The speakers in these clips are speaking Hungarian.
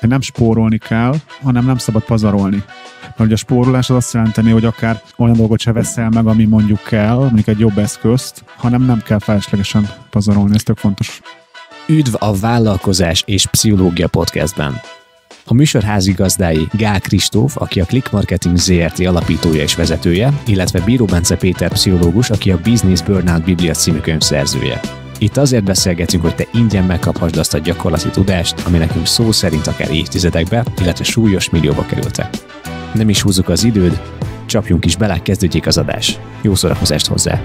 hogy nem spórolni kell, hanem nem szabad pazarolni. Mert ugye a spórolás az azt jelenteni, hogy akár olyan dolgot se veszel meg, ami mondjuk kell, mondjuk egy jobb eszközt, hanem nem kell feleslegesen pazarolni, ez tök fontos. Üdv a Vállalkozás és Pszichológia podcastben! A műsor házigazdái Gál Kristóf, aki a Click Marketing ZRT alapítója és vezetője, illetve Bíró Bence Péter pszichológus, aki a Business Burnout Biblia című könyv szerzője. Itt azért beszélgetünk, hogy te ingyen megkaphasd azt a gyakorlati tudást, ami nekünk szó szerint akár évtizedekbe, illetve súlyos millióba kerültek. Nem is húzzuk az időd, csapjunk is bele, kezdődjék az adás. Jó szórakozást hozzá!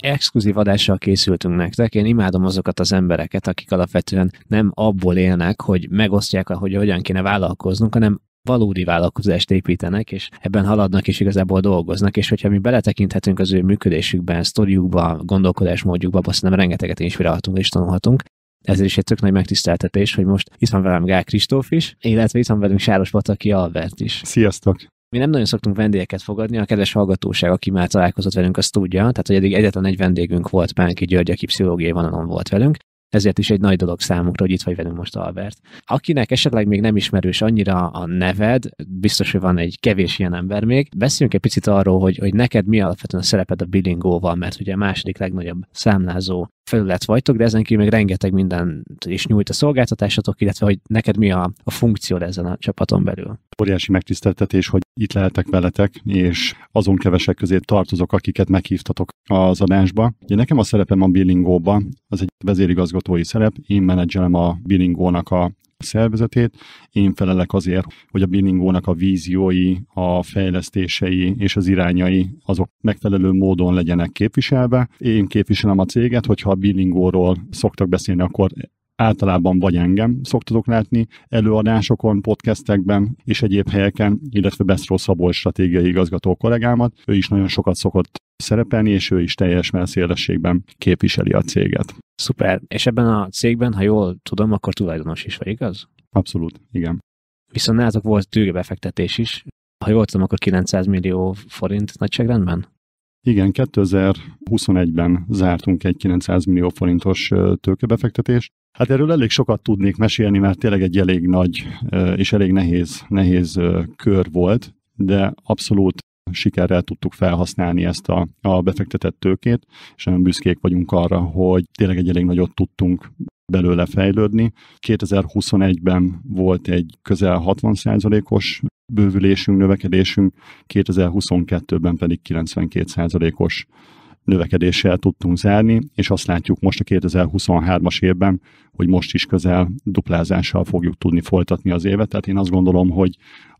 exkluzív adással készültünk nektek. Én imádom azokat az embereket, akik alapvetően nem abból élnek, hogy megosztják, hogy hogyan kéne vállalkoznunk, hanem valódi vállalkozást építenek, és ebben haladnak és igazából dolgoznak, és hogyha mi beletekinthetünk az ő működésükben, sztoriukban, gondolkodásmódjukba, azt nem rengeteget inspirálhatunk és tanulhatunk. Ezért is egy tök nagy megtiszteltetés, hogy most itt van velem Gál Kristóf is, illetve itt van velünk Sáros Pataki Albert is. Sziasztok! Mi nem nagyon szoktunk vendégeket fogadni, a kedves hallgatóság, aki már találkozott velünk, azt tudja, tehát hogy eddig egyetlen egy vendégünk volt, Pánki György, aki pszichológiai vonalon volt velünk, ezért is egy nagy dolog számunkra, hogy itt vagy velünk most Albert. Akinek esetleg még nem ismerős annyira a neved, biztos, hogy van egy kevés ilyen ember még, beszéljünk egy picit arról, hogy, hogy neked mi alapvetően a szereped a Billingóval, mert ugye a második legnagyobb számlázó felület vagytok, de ezen kívül még rengeteg mindent is nyújt a szolgáltatásatok, illetve hogy neked mi a, a funkció ezen a csapaton belül. Óriási megtiszteltetés, hogy itt lehetek veletek, és azon kevesek közé tartozok, akiket meghívtatok az adásba. Ugye nekem a szerepem a Billingóban, az egy vezérigazgatói szerep, én menedzselem a Billingónak a szervezetét. Én felelek azért, hogy a Billingónak a víziói, a fejlesztései és az irányai azok megfelelő módon legyenek képviselve. Én képviselem a céget, hogyha a Billingóról szoktak beszélni, akkor általában vagy engem szoktatok látni előadásokon, podcastekben és egyéb helyeken, illetve Beszró Szabolcs stratégiai igazgató kollégámat. Ő is nagyon sokat szokott szerepelni, és ő is teljes messzélességben képviseli a céget. Szuper. És ebben a cégben, ha jól tudom, akkor tulajdonos is vagy, igaz? Abszolút, igen. Viszont nálatok volt tőkebefektetés is. Ha jól tudom, akkor 900 millió forint nagyságrendben? Igen, 2021-ben zártunk egy 900 millió forintos tőkebefektetést. Hát erről elég sokat tudnék mesélni, mert tényleg egy elég nagy és elég nehéz, nehéz kör volt, de abszolút sikerrel tudtuk felhasználni ezt a, a befektetett tőkét, és nagyon büszkék vagyunk arra, hogy tényleg egy elég nagyot tudtunk belőle fejlődni. 2021-ben volt egy közel 60%-os bővülésünk, növekedésünk, 2022-ben pedig 92%-os növekedéssel tudtunk zárni, és azt látjuk most a 2023-as évben, hogy most is közel duplázással fogjuk tudni folytatni az évet. Tehát én azt gondolom, hogy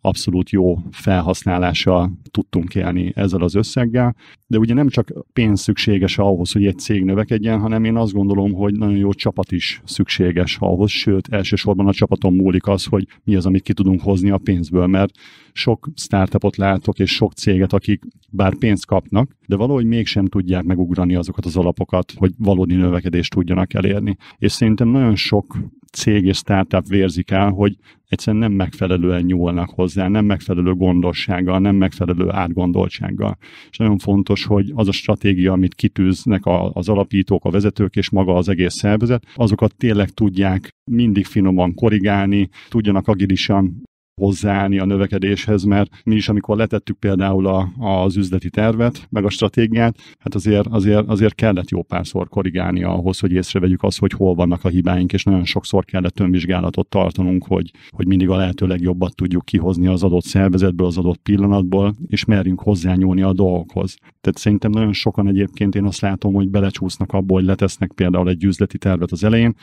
abszolút jó felhasználással tudtunk élni ezzel az összeggel. De ugye nem csak pénz szükséges ahhoz, hogy egy cég növekedjen, hanem én azt gondolom, hogy nagyon jó csapat is szükséges ahhoz, sőt, elsősorban a csapaton múlik az, hogy mi az, amit ki tudunk hozni a pénzből, mert sok startupot látok, és sok céget, akik bár pénzt kapnak, de valahogy mégsem tudják megugrani azokat az alapokat, hogy valódi növekedést tudjanak elérni. És szerintem nagyon sok cég és startup vérzik el, hogy egyszerűen nem megfelelően nyúlnak hozzá, nem megfelelő gondossággal, nem megfelelő átgondoltsággal. És nagyon fontos, hogy az a stratégia, amit kitűznek az alapítók, a vezetők és maga az egész szervezet, azokat tényleg tudják mindig finoman korrigálni, tudjanak agilisan hozzáállni a növekedéshez, mert mi is, amikor letettük például a, az üzleti tervet, meg a stratégiát, hát azért, azért, azért kellett jó párszor korrigálni ahhoz, hogy észrevegyük azt, hogy hol vannak a hibáink, és nagyon sokszor kellett önvizsgálatot tartanunk, hogy, hogy mindig a lehető legjobbat tudjuk kihozni az adott szervezetből, az adott pillanatból, és merjünk hozzányúlni a dolgokhoz. Tehát szerintem nagyon sokan egyébként én azt látom, hogy belecsúsznak abból, hogy letesznek például egy üzleti tervet az elején,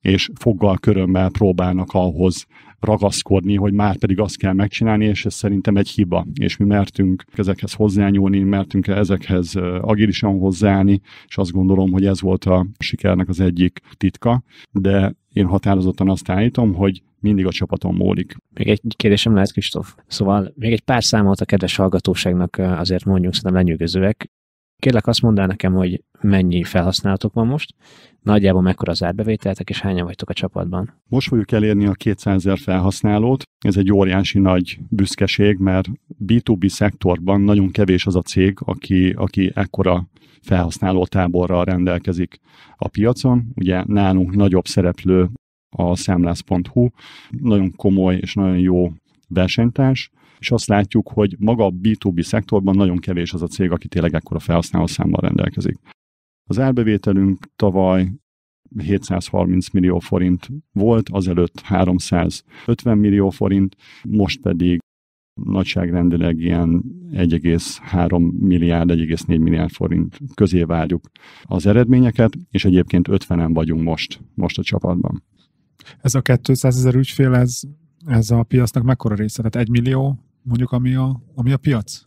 és foggal körömmel próbálnak ahhoz ragaszkodni, hogy már pedig azt kell megcsinálni, és ez szerintem egy hiba. És mi mertünk ezekhez hozzányúlni, mertünk ezekhez agilisan hozzáállni, és azt gondolom, hogy ez volt a sikernek az egyik titka, de én határozottan azt állítom, hogy mindig a csapaton múlik. Még egy kérdésem lehet, Kristóf. Szóval még egy pár számot a kedves hallgatóságnak azért mondjuk, szerintem lenyűgözőek. Kérlek, azt mondd nekem, hogy mennyi felhasználatok van most, nagyjából mekkora az árbevételtek, és hányan vagytok a csapatban? Most fogjuk elérni a 200 ezer felhasználót. Ez egy óriási nagy büszkeség, mert B2B szektorban nagyon kevés az a cég, aki, aki ekkora felhasználó táborral rendelkezik a piacon. Ugye nálunk nagyobb szereplő a számlász.hu, nagyon komoly és nagyon jó versenytárs, és azt látjuk, hogy maga a B2B szektorban nagyon kevés az a cég, aki tényleg ekkora számmal rendelkezik. Az árbevételünk tavaly 730 millió forint volt, azelőtt 350 millió forint, most pedig nagyságrendileg ilyen 1,3 milliárd, 1,4 milliárd forint közé várjuk az eredményeket, és egyébként 50-en vagyunk most, most a csapatban. Ez a 200 ezer ügyfél, ez, ez a piacnak mekkora része? Tehát 1 millió mondjuk, ami a, ami a piac?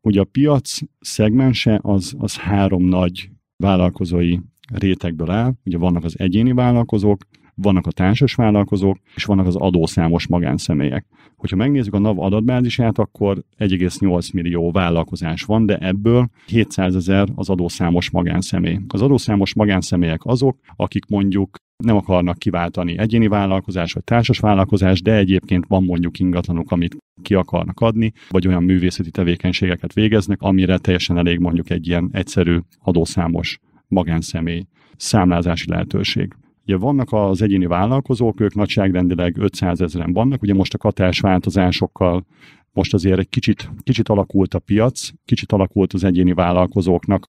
Ugye a piac szegmense az, az három nagy vállalkozói rétegből áll. Ugye vannak az egyéni vállalkozók, vannak a társas vállalkozók, és vannak az adószámos magánszemélyek. Hogyha megnézzük a NAV adatbázisát, akkor 1,8 millió vállalkozás van, de ebből 700 ezer az adószámos magánszemély. Az adószámos magánszemélyek azok, akik mondjuk nem akarnak kiváltani egyéni vállalkozás vagy társas vállalkozás, de egyébként van mondjuk ingatlanuk, amit ki akarnak adni, vagy olyan művészeti tevékenységeket végeznek, amire teljesen elég mondjuk egy ilyen egyszerű adószámos magánszemély számlázási lehetőség. Ugye vannak az egyéni vállalkozók, ők nagyságrendileg 500 ezeren vannak, ugye most a katás változásokkal most azért egy kicsit, kicsit alakult a piac, kicsit alakult az egyéni vállalkozóknak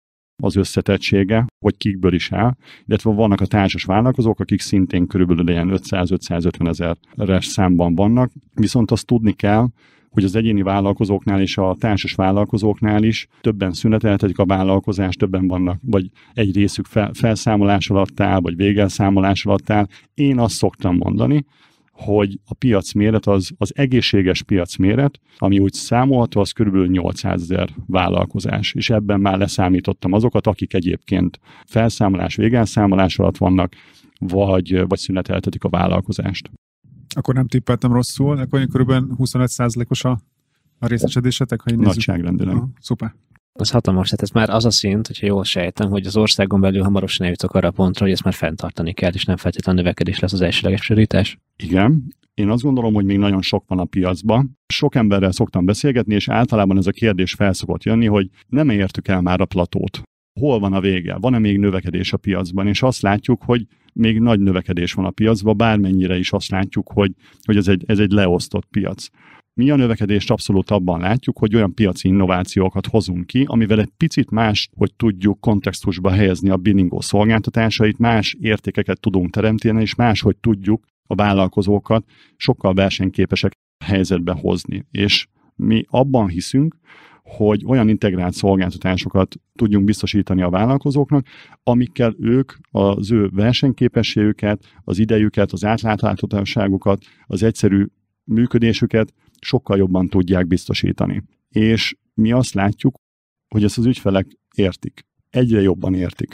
az összetettsége, hogy kikből is áll, illetve vannak a társas vállalkozók, akik szintén körülbelül ilyen 500-550 ezerres számban vannak, viszont azt tudni kell, hogy az egyéni vállalkozóknál és a társas vállalkozóknál is többen szüneteltetik a vállalkozást, többen vannak, vagy egy részük fel, felszámolás alatt áll, vagy végelszámolás alatt áll. Én azt szoktam mondani, hogy a piac méret az, az egészséges piac méret, ami úgy számolható, az körülbelül 800 ezer vállalkozás, és ebben már leszámítottam azokat, akik egyébként felszámolás, végelszámolás alatt vannak, vagy, vagy szüneteltetik a vállalkozást. Akkor nem tippeltem rosszul, akkor körülbelül 25%-os a, a részesedésetek, ha én Nagyságrendileg. Ah, szuper. Az hatalmas, tehát ez már az a szint, hogyha jól sejtem, hogy az országon belül hamarosan eljutok arra a pontra, hogy ezt már fenntartani kell, és nem feltétlenül növekedés lesz az elsőleges prioritás. Igen, én azt gondolom, hogy még nagyon sok van a piacban. Sok emberrel szoktam beszélgetni, és általában ez a kérdés felszokott jönni, hogy nem értük el már a platót hol van a vége, van-e még növekedés a piacban, és azt látjuk, hogy még nagy növekedés van a piacban, bármennyire is azt látjuk, hogy, hogy ez, egy, ez egy leosztott piac. Mi a növekedést abszolút abban látjuk, hogy olyan piaci innovációkat hozunk ki, amivel egy picit más, hogy tudjuk kontextusba helyezni a Bilingo szolgáltatásait, más értékeket tudunk teremteni, és más, hogy tudjuk a vállalkozókat sokkal versenyképesek helyzetbe hozni. És mi abban hiszünk, hogy olyan integrált szolgáltatásokat tudjunk biztosítani a vállalkozóknak, amikkel ők az ő versenyképességüket, az idejüket, az átláthatóságukat, az egyszerű működésüket sokkal jobban tudják biztosítani. És mi azt látjuk, hogy ezt az ügyfelek értik. Egyre jobban értik.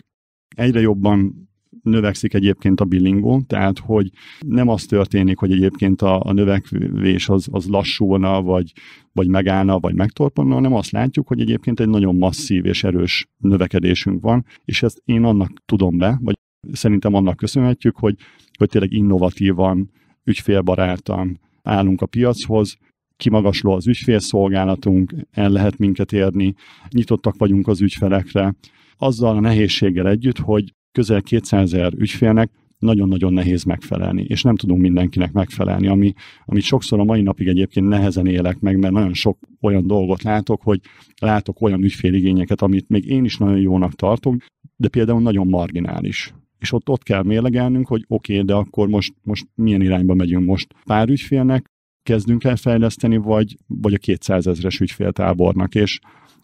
Egyre jobban növekszik egyébként a billingó, tehát hogy nem az történik, hogy egyébként a, a növekvés az, az lassulna, vagy, vagy megállna, vagy megtorpanna, hanem azt látjuk, hogy egyébként egy nagyon masszív és erős növekedésünk van, és ezt én annak tudom be, vagy szerintem annak köszönhetjük, hogy, hogy tényleg innovatívan, ügyfélbarátan állunk a piachoz, kimagasló az ügyfélszolgálatunk, el lehet minket érni, nyitottak vagyunk az ügyfelekre, azzal a nehézséggel együtt, hogy közel 200 ezer ügyfélnek nagyon-nagyon nehéz megfelelni, és nem tudunk mindenkinek megfelelni, ami, amit sokszor a mai napig egyébként nehezen élek meg, mert nagyon sok olyan dolgot látok, hogy látok olyan ügyféligényeket, amit még én is nagyon jónak tartok, de például nagyon marginális. És ott, ott kell mérlegelnünk, hogy oké, okay, de akkor most, most milyen irányba megyünk most. Pár ügyfélnek kezdünk el fejleszteni, vagy, vagy a 200 ezres ügyféltábornak, és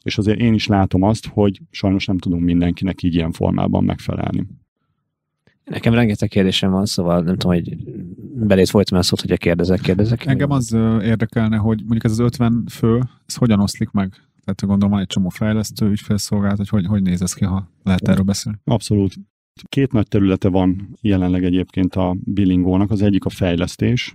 és azért én is látom azt, hogy sajnos nem tudunk mindenkinek így ilyen formában megfelelni. Nekem rengeteg kérdésem van, szóval nem tudom, hogy belét folytam el szót, hogyha kérdezek, kérdezek. Engem az érdekelne, hogy mondjuk ez az 50 fő, ez hogyan oszlik meg? Tehát gondolom van egy csomó fejlesztő, ügyfélszolgálat, hogy hogy, hogy néz ez ki, ha lehet erről beszélni? Abszolút. Két nagy területe van jelenleg egyébként a billingónak. Az egyik a fejlesztés,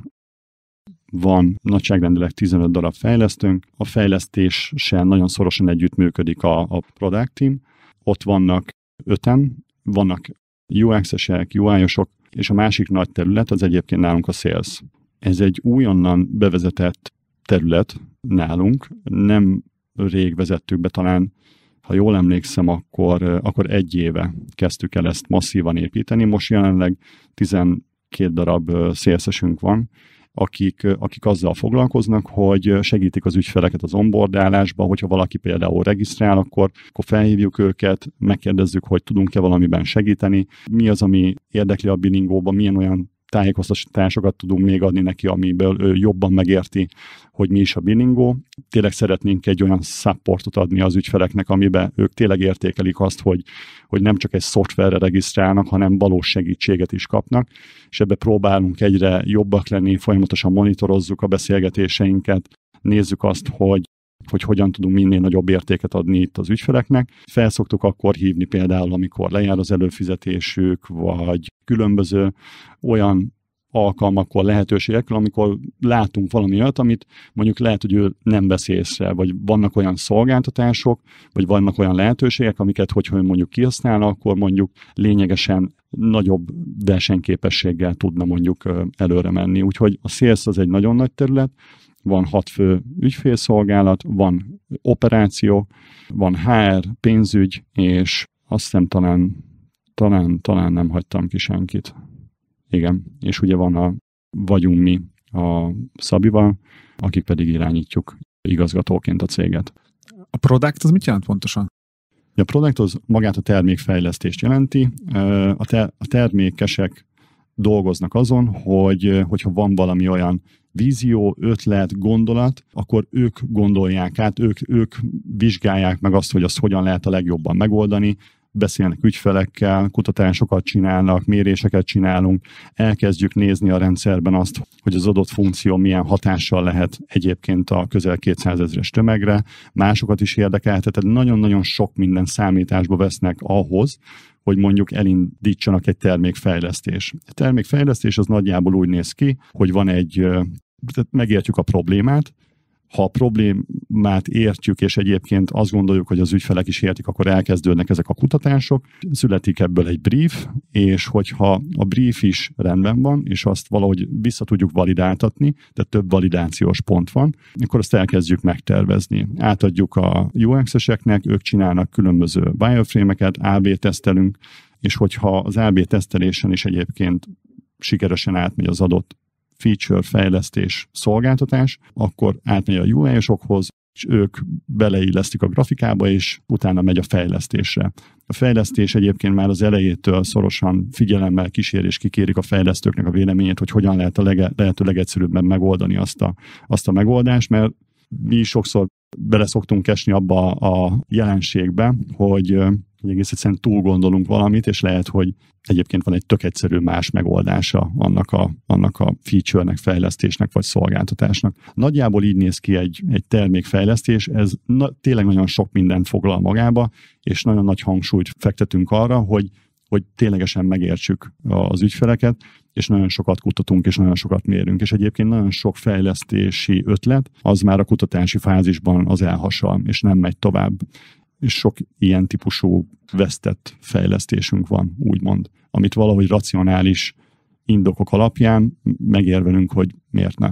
van nagyságrendileg 15 darab fejlesztőnk, a fejlesztéssel nagyon szorosan együttműködik a, a product team, ott vannak öten, vannak UX-esek, UI-osok, és a másik nagy terület az egyébként nálunk a sales. Ez egy újonnan bevezetett terület nálunk, nem rég vezettük be talán, ha jól emlékszem, akkor, akkor egy éve kezdtük el ezt masszívan építeni. Most jelenleg 12 darab szélszesünk van, akik, akik azzal foglalkoznak, hogy segítik az ügyfeleket az onboardálásban, hogyha valaki például regisztrál, akkor, akkor felhívjuk őket, megkérdezzük, hogy tudunk-e valamiben segíteni, mi az, ami érdekli a bilingóban, milyen olyan tájékoztatásokat tudunk még adni neki, amiből ő jobban megérti, hogy mi is a billingó. Tényleg szeretnénk egy olyan supportot adni az ügyfeleknek, amiben ők tényleg értékelik azt, hogy, hogy nem csak egy szoftverre regisztrálnak, hanem valós segítséget is kapnak, és ebbe próbálunk egyre jobbak lenni, folyamatosan monitorozzuk a beszélgetéseinket, nézzük azt, hogy hogy hogyan tudunk minél nagyobb értéket adni itt az ügyfeleknek. Felszoktuk akkor hívni például, amikor lejár az előfizetésük, vagy különböző olyan alkalmakkor, lehetőségekkel, amikor látunk valami olyat, amit mondjuk lehet, hogy ő nem vesz észre, vagy vannak olyan szolgáltatások, vagy vannak olyan lehetőségek, amiket, hogyha ő mondjuk kihasználna, akkor mondjuk lényegesen nagyobb versenyképességgel tudna mondjuk előre menni. Úgyhogy a szélsz az egy nagyon nagy terület, van hat fő ügyfélszolgálat, van operáció, van HR, pénzügy, és azt hiszem talán, talán, talán nem hagytam ki senkit. Igen, és ugye van a vagyunk mi a Szabival, akik pedig irányítjuk igazgatóként a céget. A product az mit jelent pontosan? A product az magát a termékfejlesztést jelenti. A, ter- a termékesek dolgoznak azon, hogy hogyha van valami olyan vízió, ötlet, gondolat, akkor ők gondolják át, ők, ők vizsgálják meg azt, hogy azt hogyan lehet a legjobban megoldani, beszélnek ügyfelekkel, kutatásokat csinálnak, méréseket csinálunk, elkezdjük nézni a rendszerben azt, hogy az adott funkció milyen hatással lehet egyébként a közel 200 ezeres tömegre, másokat is érdekel, tehát nagyon-nagyon sok minden számításba vesznek ahhoz, hogy mondjuk elindítsanak egy termékfejlesztés. A termékfejlesztés az nagyjából úgy néz ki, hogy van egy tehát megértjük a problémát, ha a problémát értjük, és egyébként azt gondoljuk, hogy az ügyfelek is értik, akkor elkezdődnek ezek a kutatások, születik ebből egy brief, és hogyha a brief is rendben van, és azt valahogy vissza tudjuk validáltatni, tehát több validációs pont van, akkor azt elkezdjük megtervezni. Átadjuk a UX-eseknek, ők csinálnak különböző wireframe-eket, AB tesztelünk, és hogyha az AB tesztelésen is egyébként sikeresen átmegy az adott feature fejlesztés szolgáltatás, akkor átmegy a UI-osokhoz, és ők beleillesztik a grafikába, és utána megy a fejlesztésre. A fejlesztés egyébként már az elejétől szorosan figyelemmel kísér és kikérik a fejlesztőknek a véleményét, hogy hogyan lehet a lege, lehető legegyszerűbben megoldani azt a, azt a megoldást, mert mi sokszor beleszoktunk esni abba a jelenségbe, hogy hogy egész egyszerűen túl gondolunk valamit, és lehet, hogy egyébként van egy tök egyszerű más megoldása annak a, annak a feature-nek, fejlesztésnek vagy szolgáltatásnak. Nagyjából így néz ki egy, egy termékfejlesztés, ez na, tényleg nagyon sok mindent foglal magába, és nagyon nagy hangsúlyt fektetünk arra, hogy hogy ténylegesen megértsük az ügyfeleket, és nagyon sokat kutatunk, és nagyon sokat mérünk. És egyébként nagyon sok fejlesztési ötlet, az már a kutatási fázisban az elhasal, és nem megy tovább és sok ilyen típusú vesztett fejlesztésünk van, úgymond, amit valahogy racionális indokok alapján megérvelünk, hogy miért ne.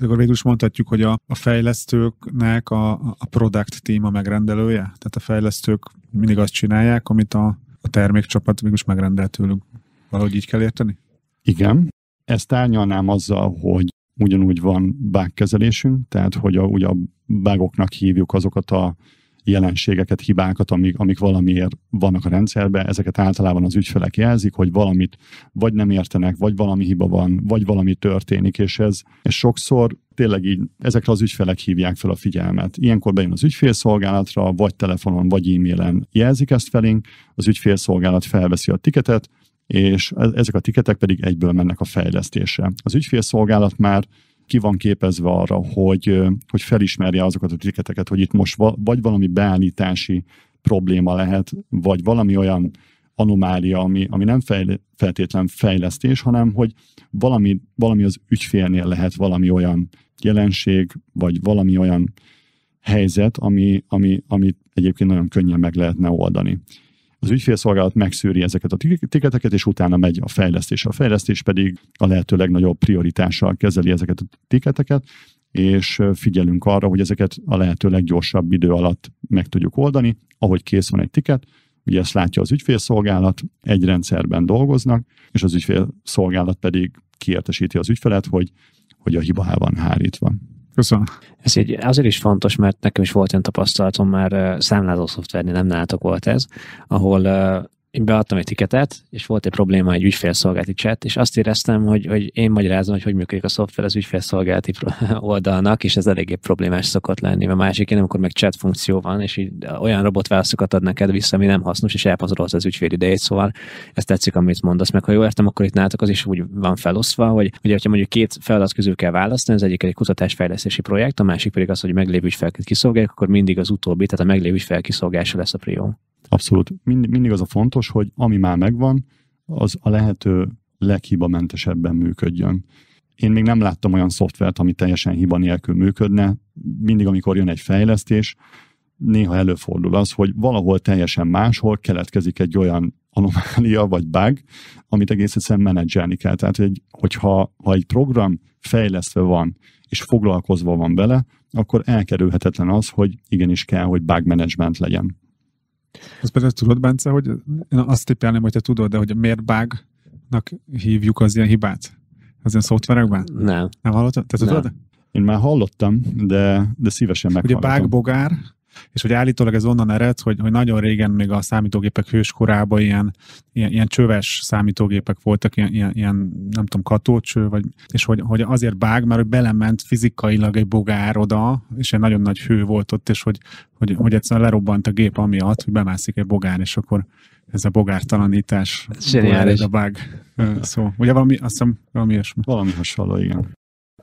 Akkor végül is mondhatjuk, hogy a, a fejlesztőknek a, a product team a megrendelője, tehát a fejlesztők mindig azt csinálják, amit a, a termékcsapat végül is megrendel tőlünk. Valahogy így kell érteni? Igen. Ezt árnyalnám azzal, hogy ugyanúgy van bug kezelésünk, tehát hogy a, ugye a bugoknak hívjuk azokat a jelenségeket, hibákat, amik, amik valamiért vannak a rendszerben, ezeket általában az ügyfelek jelzik, hogy valamit vagy nem értenek, vagy valami hiba van, vagy valami történik, és ez, ez sokszor tényleg így ezekre az ügyfelek hívják fel a figyelmet. Ilyenkor bejön az ügyfélszolgálatra, vagy telefonon, vagy e-mailen jelzik ezt felénk, az ügyfélszolgálat felveszi a tiketet, és e-, ezek a tiketek pedig egyből mennek a fejlesztésre. Az ügyfélszolgálat már ki van képezve arra, hogy, hogy felismerje azokat a triketeket, hogy itt most vagy valami beállítási probléma lehet, vagy valami olyan anomália, ami, ami nem fejl, feltétlen fejlesztés, hanem hogy valami, valami az ügyfélnél lehet valami olyan jelenség, vagy valami olyan helyzet, ami, ami, amit egyébként nagyon könnyen meg lehetne oldani az ügyfélszolgálat megszűri ezeket a tiketeket, és utána megy a fejlesztés. A fejlesztés pedig a lehető legnagyobb prioritással kezeli ezeket a tiketeket, és figyelünk arra, hogy ezeket a lehető leggyorsabb idő alatt meg tudjuk oldani, ahogy kész van egy tiket, Ugye ezt látja az ügyfélszolgálat, egy rendszerben dolgoznak, és az ügyfélszolgálat pedig kiértesíti az ügyfelet, hogy, hogy a hiba el van hárítva. Köszönöm. Ez így azért is fontos, mert nekem is volt olyan tapasztalatom, már számlázó szoftvernél nem nálatok volt ez, ahol én beadtam egy tiketet, és volt egy probléma egy ügyfélszolgálati chat, és azt éreztem, hogy, hogy én magyarázom, hogy hogy működik a szoftver az ügyfélszolgálati oldalnak, és ez eléggé problémás szokott lenni, mert másik én, amikor meg chat funkció van, és így olyan robotválaszokat ad neked vissza, ami nem hasznos, és elpazarolsz az ügyfél idejét, szóval ez tetszik, amit mondasz. Meg ha jól értem, akkor itt nálatok az is úgy van feloszva hogy ugye, hogyha mondjuk két feladat közül kell választani, az egyik egy kutatásfejlesztési projekt, a másik pedig az, hogy meglévő ügyfelket kiszolgálják, akkor mindig az utóbbi, tehát a meglévő ügyfel kiszolgálása lesz a prió. Abszolút. Mind, mindig az a fontos, hogy ami már megvan, az a lehető leghibamentesebben működjön. Én még nem láttam olyan szoftvert, ami teljesen hiba nélkül működne. Mindig, amikor jön egy fejlesztés, néha előfordul az, hogy valahol teljesen máshol keletkezik egy olyan anomália vagy bug, amit egész egyszerűen menedzselni kell. Tehát, egy, hogyha ha egy program fejlesztve van, és foglalkozva van vele, akkor elkerülhetetlen az, hogy igenis kell, hogy bug management legyen. Ezt például tudod, Bence, hogy én azt tippelném, hogy te tudod, de hogy miért bugnak hívjuk az ilyen hibát? Az ilyen szoftverekben? Nem. Nem hallottad? Te tudod? Nem. Én már hallottam, de, de szívesen meghallgatom. Ugye bágbogár, és hogy állítólag ez onnan ered, hogy, hogy nagyon régen még a számítógépek hőskorában ilyen, ilyen, ilyen csöves számítógépek voltak, ilyen, ilyen, nem tudom, katócső, vagy, és hogy, hogy azért bág, mert hogy belement fizikailag egy bogár oda, és egy nagyon nagy hő volt ott, és hogy, hogy, hogy egyszerűen lerobbant a gép amiatt, hogy bemászik egy bogár, és akkor ez a bogártalanítás. Ez A bug. Szó. Ugye valami, azt hiszem, valami ilyesmi. Valami hasonló, igen.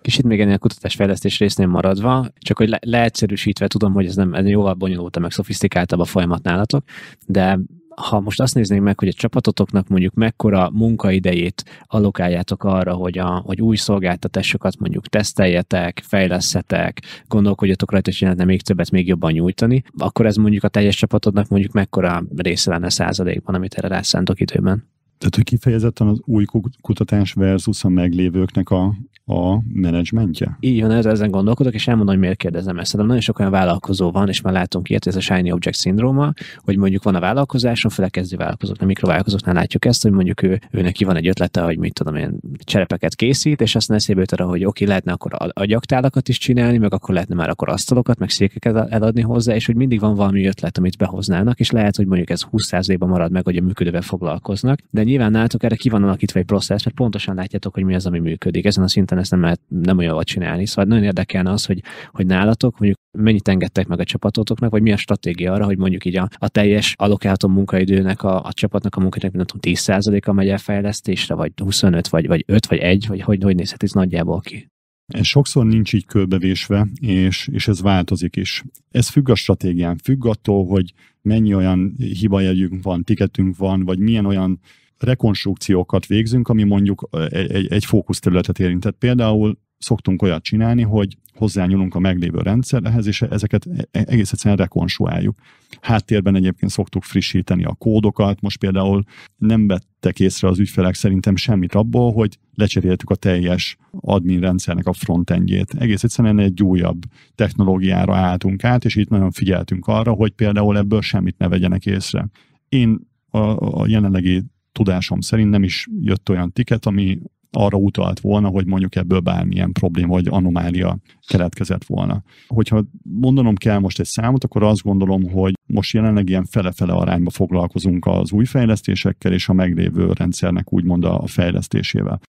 Kicsit még ennél a kutatásfejlesztés résznél maradva, csak hogy le- leegyszerűsítve tudom, hogy ez nem ez jóval bonyolultabb, meg szofisztikáltabb a folyamat nálatok, de ha most azt néznénk meg, hogy a csapatotoknak mondjuk mekkora munkaidejét alokáljátok arra, hogy, a, hogy új szolgáltatásokat mondjuk teszteljetek, fejlesztetek, gondolkodjatok rajta, hogy lehetne még többet, még jobban nyújtani, akkor ez mondjuk a teljes csapatodnak mondjuk mekkora része lenne százalékban, amit erre rászántok időben? Tehát, hogy kifejezetten az új kutatás versus a meglévőknek a, a menedzsmentje? Így van, ez, ezen gondolkodok, és elmondom, hogy miért kérdezem ezt. Szerintem nagyon sok olyan vállalkozó van, és már látunk ilyet, ez a Shiny Object szindróma, hogy mondjuk van a vállalkozáson, főleg kezdő vállalkozóknál, mikrovállalkozóknál látjuk ezt, hogy mondjuk ő, ő neki van egy ötlete, hogy mit tudom én, cserepeket készít, és azt eszébe jut arra, hogy oké, okay, lehetne akkor agyaktálakat is csinálni, meg akkor lehetne már akkor asztalokat, meg székeket eladni hozzá, és hogy mindig van valami ötlet, amit behoznának, és lehet, hogy mondjuk ez 20%-ban marad meg, hogy a működővel foglalkoznak, de nyilván nálatok erre ki van alakítva egy process, mert pontosan látjátok, hogy mi az, ami működik. Ezen a szinten ezt nem, lehet, nem olyan vagy csinálni. Szóval nagyon érdekelne az, hogy, hogy nálatok mondjuk mennyit engedtek meg a csapatotoknak, vagy mi a stratégia arra, hogy mondjuk így a, a teljes alokáltó munkaidőnek, a, a csapatnak a munkájának, nem tudom, 10%-a megy el fejlesztésre, vagy 25, vagy, vagy 5, vagy 1, vagy hogy, hogy nézhet ez nagyjából ki? Ez sokszor nincs így kölbevésve, és, és ez változik is. Ez függ a stratégián, függ attól, hogy mennyi olyan hibajegyünk van, tiketünk van, vagy milyen olyan rekonstrukciókat végzünk, ami mondjuk egy, egy, egy fókuszterületet érintett. Például szoktunk olyat csinálni, hogy hozzányúlunk a meglévő rendszerhez, és ezeket e, e, egész egyszerűen rekonstruáljuk. Háttérben egyébként szoktuk frissíteni a kódokat, most például nem vettek észre az ügyfelek szerintem semmit abból, hogy lecseréltük a teljes admin rendszernek a frontendjét. Egész egyszerűen egy újabb technológiára álltunk át, és itt nagyon figyeltünk arra, hogy például ebből semmit ne vegyenek észre. Én a, a jelenlegi tudásom szerint nem is jött olyan tiket, ami arra utalt volna, hogy mondjuk ebből bármilyen probléma vagy anomália keletkezett volna. Hogyha mondanom kell most egy számot, akkor azt gondolom, hogy most jelenleg ilyen fele-fele arányba foglalkozunk az új fejlesztésekkel és a meglévő rendszernek úgymond a fejlesztésével.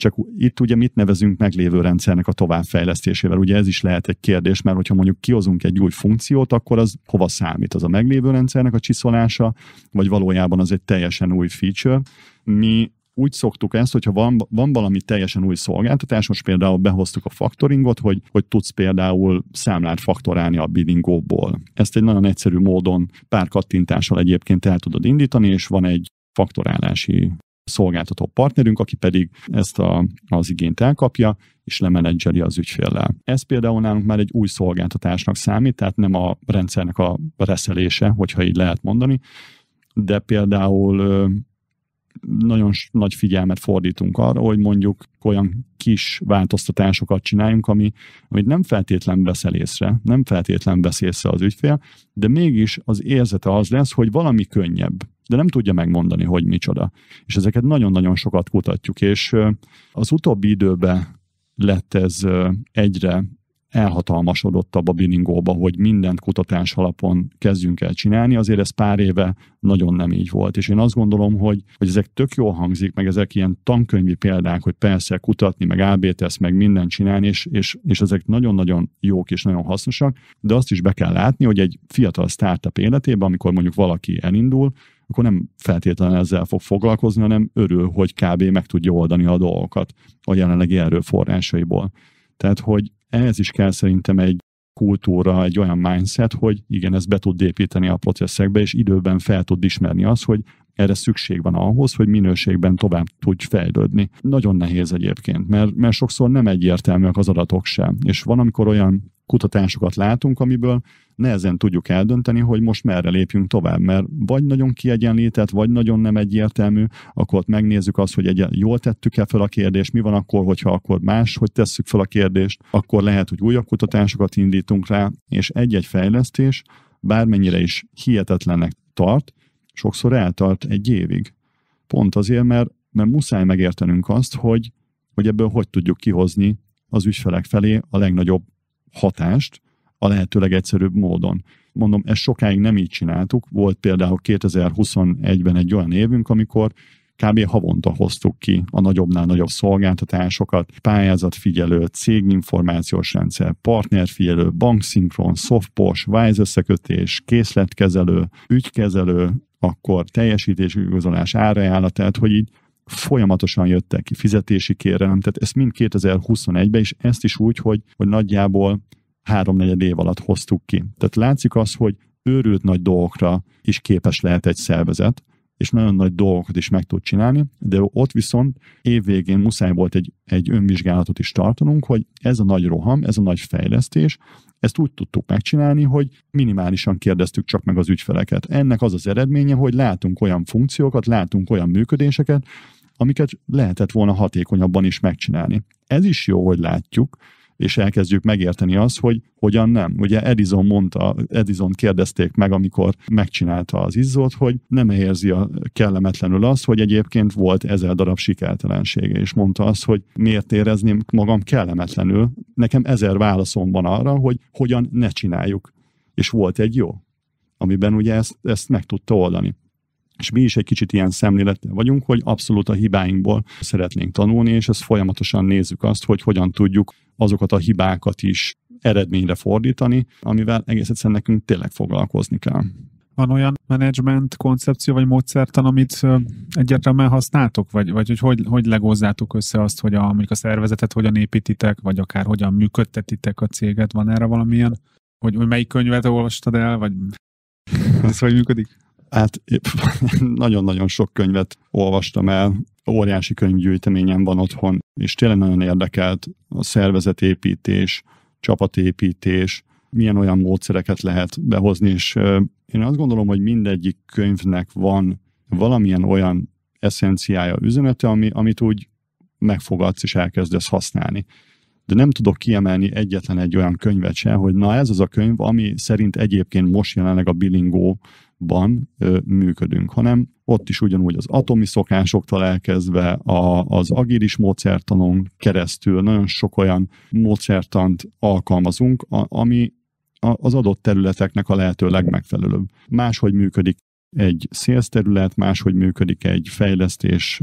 Csak itt ugye mit nevezünk meglévő rendszernek a továbbfejlesztésével? Ugye ez is lehet egy kérdés, mert hogyha mondjuk kihozunk egy új funkciót, akkor az hova számít? Az a meglévő rendszernek a csiszolása, vagy valójában az egy teljesen új feature? Mi úgy szoktuk ezt, hogyha van, van valami teljesen új szolgáltatás, most például behoztuk a faktoringot, hogy, hogy tudsz például számlát faktorálni a bidingóból. Ezt egy nagyon egyszerű módon pár kattintással egyébként el tudod indítani, és van egy faktorálási szolgáltató partnerünk, aki pedig ezt a, az igényt elkapja, és lemenedzseli az ügyféllel. Ez például nálunk már egy új szolgáltatásnak számít, tehát nem a rendszernek a reszelése, hogyha így lehet mondani, de például nagyon nagy figyelmet fordítunk arra, hogy mondjuk olyan kis változtatásokat csináljunk, ami, amit nem feltétlen veszel észre, nem feltétlen vesz észre az ügyfél, de mégis az érzete az lesz, hogy valami könnyebb de nem tudja megmondani, hogy micsoda. És ezeket nagyon-nagyon sokat kutatjuk, és az utóbbi időben lett ez egyre elhatalmasodottabb a bilingóba, hogy mindent kutatás alapon kezdjünk el csinálni, azért ez pár éve nagyon nem így volt. És én azt gondolom, hogy, hogy ezek tök jól hangzik, meg ezek ilyen tankönyvi példák, hogy persze kutatni, meg AB-teszt, meg mindent csinálni, és, és, és ezek nagyon-nagyon jók és nagyon hasznosak, de azt is be kell látni, hogy egy fiatal startup életében, amikor mondjuk valaki elindul, akkor nem feltétlenül ezzel fog foglalkozni, hanem örül, hogy kb. meg tudja oldani a dolgokat a jelenlegi erőforrásaiból. Tehát, hogy ehhez is kell szerintem egy kultúra, egy olyan mindset, hogy igen, ez be tud építeni a processzekbe, és időben fel tud ismerni azt, hogy erre szükség van ahhoz, hogy minőségben tovább tudj fejlődni. Nagyon nehéz egyébként, mert, mert sokszor nem egyértelműek az adatok sem. És van, amikor olyan kutatásokat látunk, amiből nehezen tudjuk eldönteni, hogy most merre lépjünk tovább, mert vagy nagyon kiegyenlített, vagy nagyon nem egyértelmű, akkor ott megnézzük azt, hogy egy jól tettük-e fel a kérdést, mi van akkor, hogyha akkor más, hogy tesszük fel a kérdést, akkor lehet, hogy újabb kutatásokat indítunk rá, és egy-egy fejlesztés bármennyire is hihetetlennek tart, sokszor eltart egy évig. Pont azért, mert, mert muszáj megértenünk azt, hogy, hogy ebből hogy tudjuk kihozni az ügyfelek felé a legnagyobb hatást a lehető legegyszerűbb módon. Mondom, ezt sokáig nem így csináltuk. Volt például 2021-ben egy olyan évünk, amikor kb. havonta hoztuk ki a nagyobbnál nagyobb szolgáltatásokat, pályázatfigyelő, céginformációs rendszer, partnerfigyelő, bankszinkron, softpos, wise összekötés, készletkezelő, ügykezelő, akkor teljesítési igazolás árajánlat, tehát hogy így folyamatosan jöttek ki fizetési kérelem, tehát ezt mind 2021-ben, és ezt is úgy, hogy, hogy nagyjából háromnegyed év alatt hoztuk ki. Tehát látszik az, hogy őrült nagy dolgokra is képes lehet egy szervezet, és nagyon nagy dolgokat is meg tud csinálni, de ott viszont évvégén muszáj volt egy, egy önvizsgálatot is tartanunk, hogy ez a nagy roham, ez a nagy fejlesztés, ezt úgy tudtuk megcsinálni, hogy minimálisan kérdeztük csak meg az ügyfeleket. Ennek az az eredménye, hogy látunk olyan funkciókat, látunk olyan működéseket, amiket lehetett volna hatékonyabban is megcsinálni. Ez is jó, hogy látjuk, és elkezdjük megérteni azt, hogy hogyan nem. Ugye Edison mondta, Edison kérdezték meg, amikor megcsinálta az izzót, hogy nem érzi a kellemetlenül azt, hogy egyébként volt ezer darab sikertelensége, és mondta azt, hogy miért érezném magam kellemetlenül. Nekem ezer válaszom van arra, hogy hogyan ne csináljuk. És volt egy jó, amiben ugye ezt, ezt meg tudta oldani. És mi is egy kicsit ilyen szemlélettel vagyunk, hogy abszolút a hibáinkból szeretnénk tanulni, és ezt folyamatosan nézzük azt, hogy hogyan tudjuk azokat a hibákat is eredményre fordítani, amivel egész egyszerűen nekünk tényleg foglalkozni kell. Van olyan menedzsment koncepció vagy módszertan, amit egyértelműen használtok? Vagy, vagy hogy, hogy hogy legózzátok össze azt, hogy a, mondjuk a szervezetet hogyan építitek, vagy akár hogyan működtetitek a céget? Van erre valamilyen? Hogy, hogy melyik könyvet olvastad el, vagy ez hogy működik? Hát nagyon-nagyon sok könyvet olvastam el, óriási könyvgyűjteményem van otthon, és tényleg nagyon érdekelt a szervezetépítés, csapatépítés, milyen olyan módszereket lehet behozni, és én azt gondolom, hogy mindegyik könyvnek van valamilyen olyan eszenciája, üzenete, ami, amit úgy megfogadsz és elkezdesz használni. De nem tudok kiemelni egyetlen egy olyan könyvet sem, hogy na ez az a könyv, ami szerint egyébként most jelenleg a bilingó ban működünk, hanem ott is ugyanúgy az atomi szokásoktól elkezdve a, az agilis módszertanon keresztül nagyon sok olyan módszertant alkalmazunk, a, ami a, az adott területeknek a lehető legmegfelelőbb. Máshogy működik egy sales terület, máshogy működik egy fejlesztés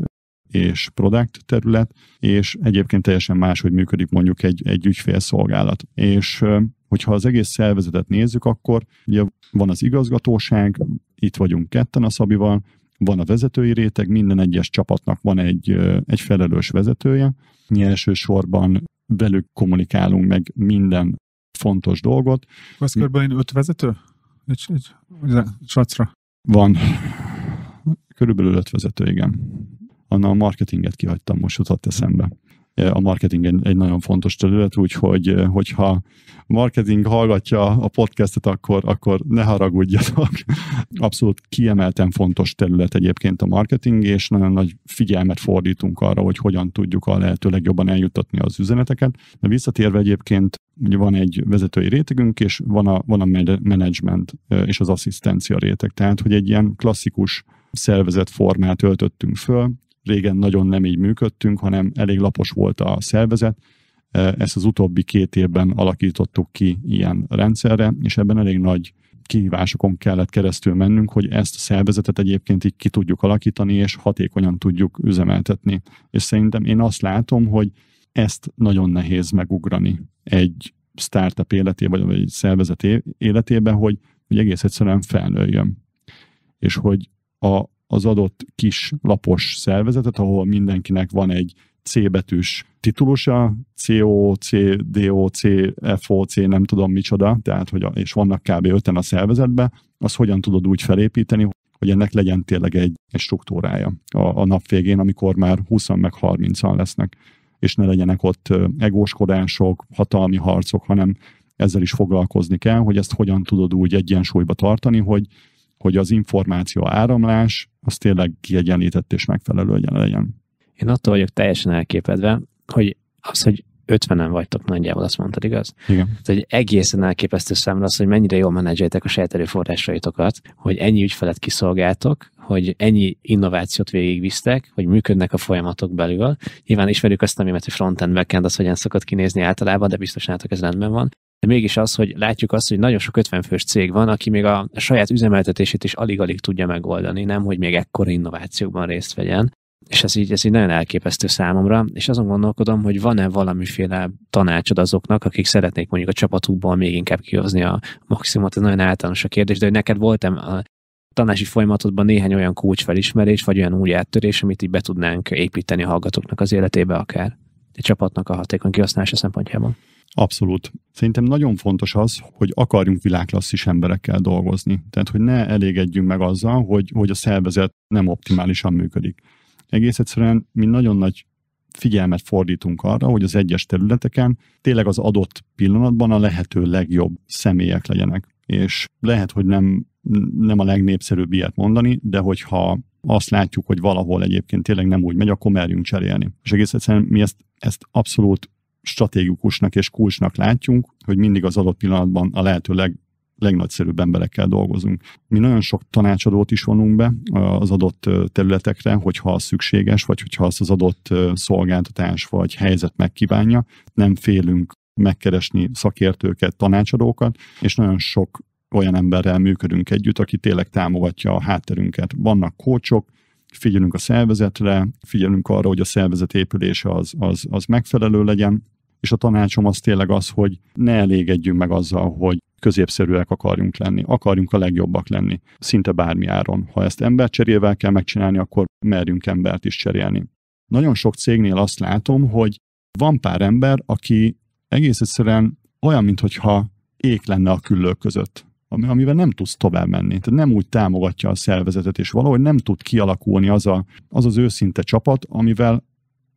és product terület, és egyébként teljesen máshogy működik mondjuk egy, egy ügyfélszolgálat. És Hogyha az egész szervezetet nézzük, akkor ugye van az igazgatóság, itt vagyunk ketten a Szabival, van a vezetői réteg, minden egyes csapatnak van egy, egy felelős vezetője. Mi elsősorban velük kommunikálunk meg minden fontos dolgot. Vesz körülbelül öt vezető? Egy, egy, egy sacra. Van. Körülbelül öt vezető, igen. Annál a marketinget kihagytam, most jutott eszembe a marketing egy, egy nagyon fontos terület, úgyhogy eh, hogyha marketing hallgatja a podcastet, akkor, akkor ne haragudjatok. Abszolút kiemelten fontos terület egyébként a marketing, és nagyon nagy figyelmet fordítunk arra, hogy hogyan tudjuk a lehető legjobban eljuttatni az üzeneteket. De visszatérve egyébként, ugye van egy vezetői rétegünk, és van a, van a management eh, és az asszisztencia réteg. Tehát, hogy egy ilyen klasszikus szervezetformát öltöttünk föl, régen nagyon nem így működtünk, hanem elég lapos volt a szervezet. E, ezt az utóbbi két évben alakítottuk ki ilyen rendszerre, és ebben elég nagy kihívásokon kellett keresztül mennünk, hogy ezt a szervezetet egyébként így ki tudjuk alakítani, és hatékonyan tudjuk üzemeltetni. És szerintem én azt látom, hogy ezt nagyon nehéz megugrani egy startup életében, vagy egy szervezet életében, hogy, hogy egész egyszerűen felnőjön. És hogy a, az adott kis lapos szervezetet, ahol mindenkinek van egy C betűs titulusa, CO, CDO, DO, C nem tudom micsoda, tehát hogy a, és vannak kb. öten a szervezetbe, az hogyan tudod úgy felépíteni, hogy ennek legyen tényleg egy, egy struktúrája a, a nap végén, amikor már 20 meg 30-an lesznek, és ne legyenek ott egóskodások, hatalmi harcok, hanem ezzel is foglalkozni kell, hogy ezt hogyan tudod úgy egyensúlyba tartani, hogy hogy az információ áramlás az tényleg kiegyenlített és megfelelő legyen. Én attól vagyok teljesen elképedve, hogy az, hogy 50-en vagytok nagyjából, azt mondtad, igaz? Igen. Tehát egy egészen elképesztő számra az, hogy mennyire jól menedzseljétek a saját erőforrásaitokat, hogy ennyi ügyfelet kiszolgáltok, hogy ennyi innovációt végigvisztek, hogy működnek a folyamatok belül. Nyilván ismerjük azt, amimet, hogy frontend, backend, az hogyan szokott kinézni általában, de biztos nálatok ez rendben van de mégis az, hogy látjuk azt, hogy nagyon sok 50 fős cég van, aki még a saját üzemeltetését is alig-alig tudja megoldani, nem, hogy még ekkora innovációkban részt vegyen. És ez így, ez így nagyon elképesztő számomra, és azon gondolkodom, hogy van-e valamiféle tanácsod azoknak, akik szeretnék mondjuk a csapatukból még inkább kihozni a maximumot, ez nagyon általános a kérdés, de hogy neked voltam a tanási folyamatodban néhány olyan kulcsfelismerés, vagy olyan új áttörés, amit így be tudnánk építeni a hallgatóknak az életébe akár, egy csapatnak a hatékony kihasználása szempontjából. Abszolút. Szerintem nagyon fontos az, hogy akarjunk világklasszis emberekkel dolgozni. Tehát, hogy ne elégedjünk meg azzal, hogy, hogy a szervezet nem optimálisan működik. Egész egyszerűen mi nagyon nagy figyelmet fordítunk arra, hogy az egyes területeken tényleg az adott pillanatban a lehető legjobb személyek legyenek. És lehet, hogy nem, nem a legnépszerűbb ilyet mondani, de hogyha azt látjuk, hogy valahol egyébként tényleg nem úgy megy, akkor merjünk cserélni. És egész egyszerűen mi ezt, ezt abszolút stratégikusnak és kulcsnak látjunk, hogy mindig az adott pillanatban a lehető leg, legnagyszerűbb emberekkel dolgozunk. Mi nagyon sok tanácsadót is vonunk be az adott területekre, hogyha az szükséges, vagy hogyha azt az adott szolgáltatás vagy helyzet megkívánja. Nem félünk megkeresni szakértőket, tanácsadókat, és nagyon sok olyan emberrel működünk együtt, aki tényleg támogatja a hátterünket. Vannak kócsok, figyelünk a szervezetre, figyelünk arra, hogy a szervezet épülése az, az, az megfelelő legyen, és a tanácsom az tényleg az, hogy ne elégedjünk meg azzal, hogy középszerűek akarjunk lenni, akarjunk a legjobbak lenni, szinte bármi áron. Ha ezt embercserével kell megcsinálni, akkor merjünk embert is cserélni. Nagyon sok cégnél azt látom, hogy van pár ember, aki egész egyszerűen olyan, mintha ék lenne a küllők között amivel nem tudsz tovább menni. Tehát nem úgy támogatja a szervezetet, és valahogy nem tud kialakulni az, a, az az őszinte csapat, amivel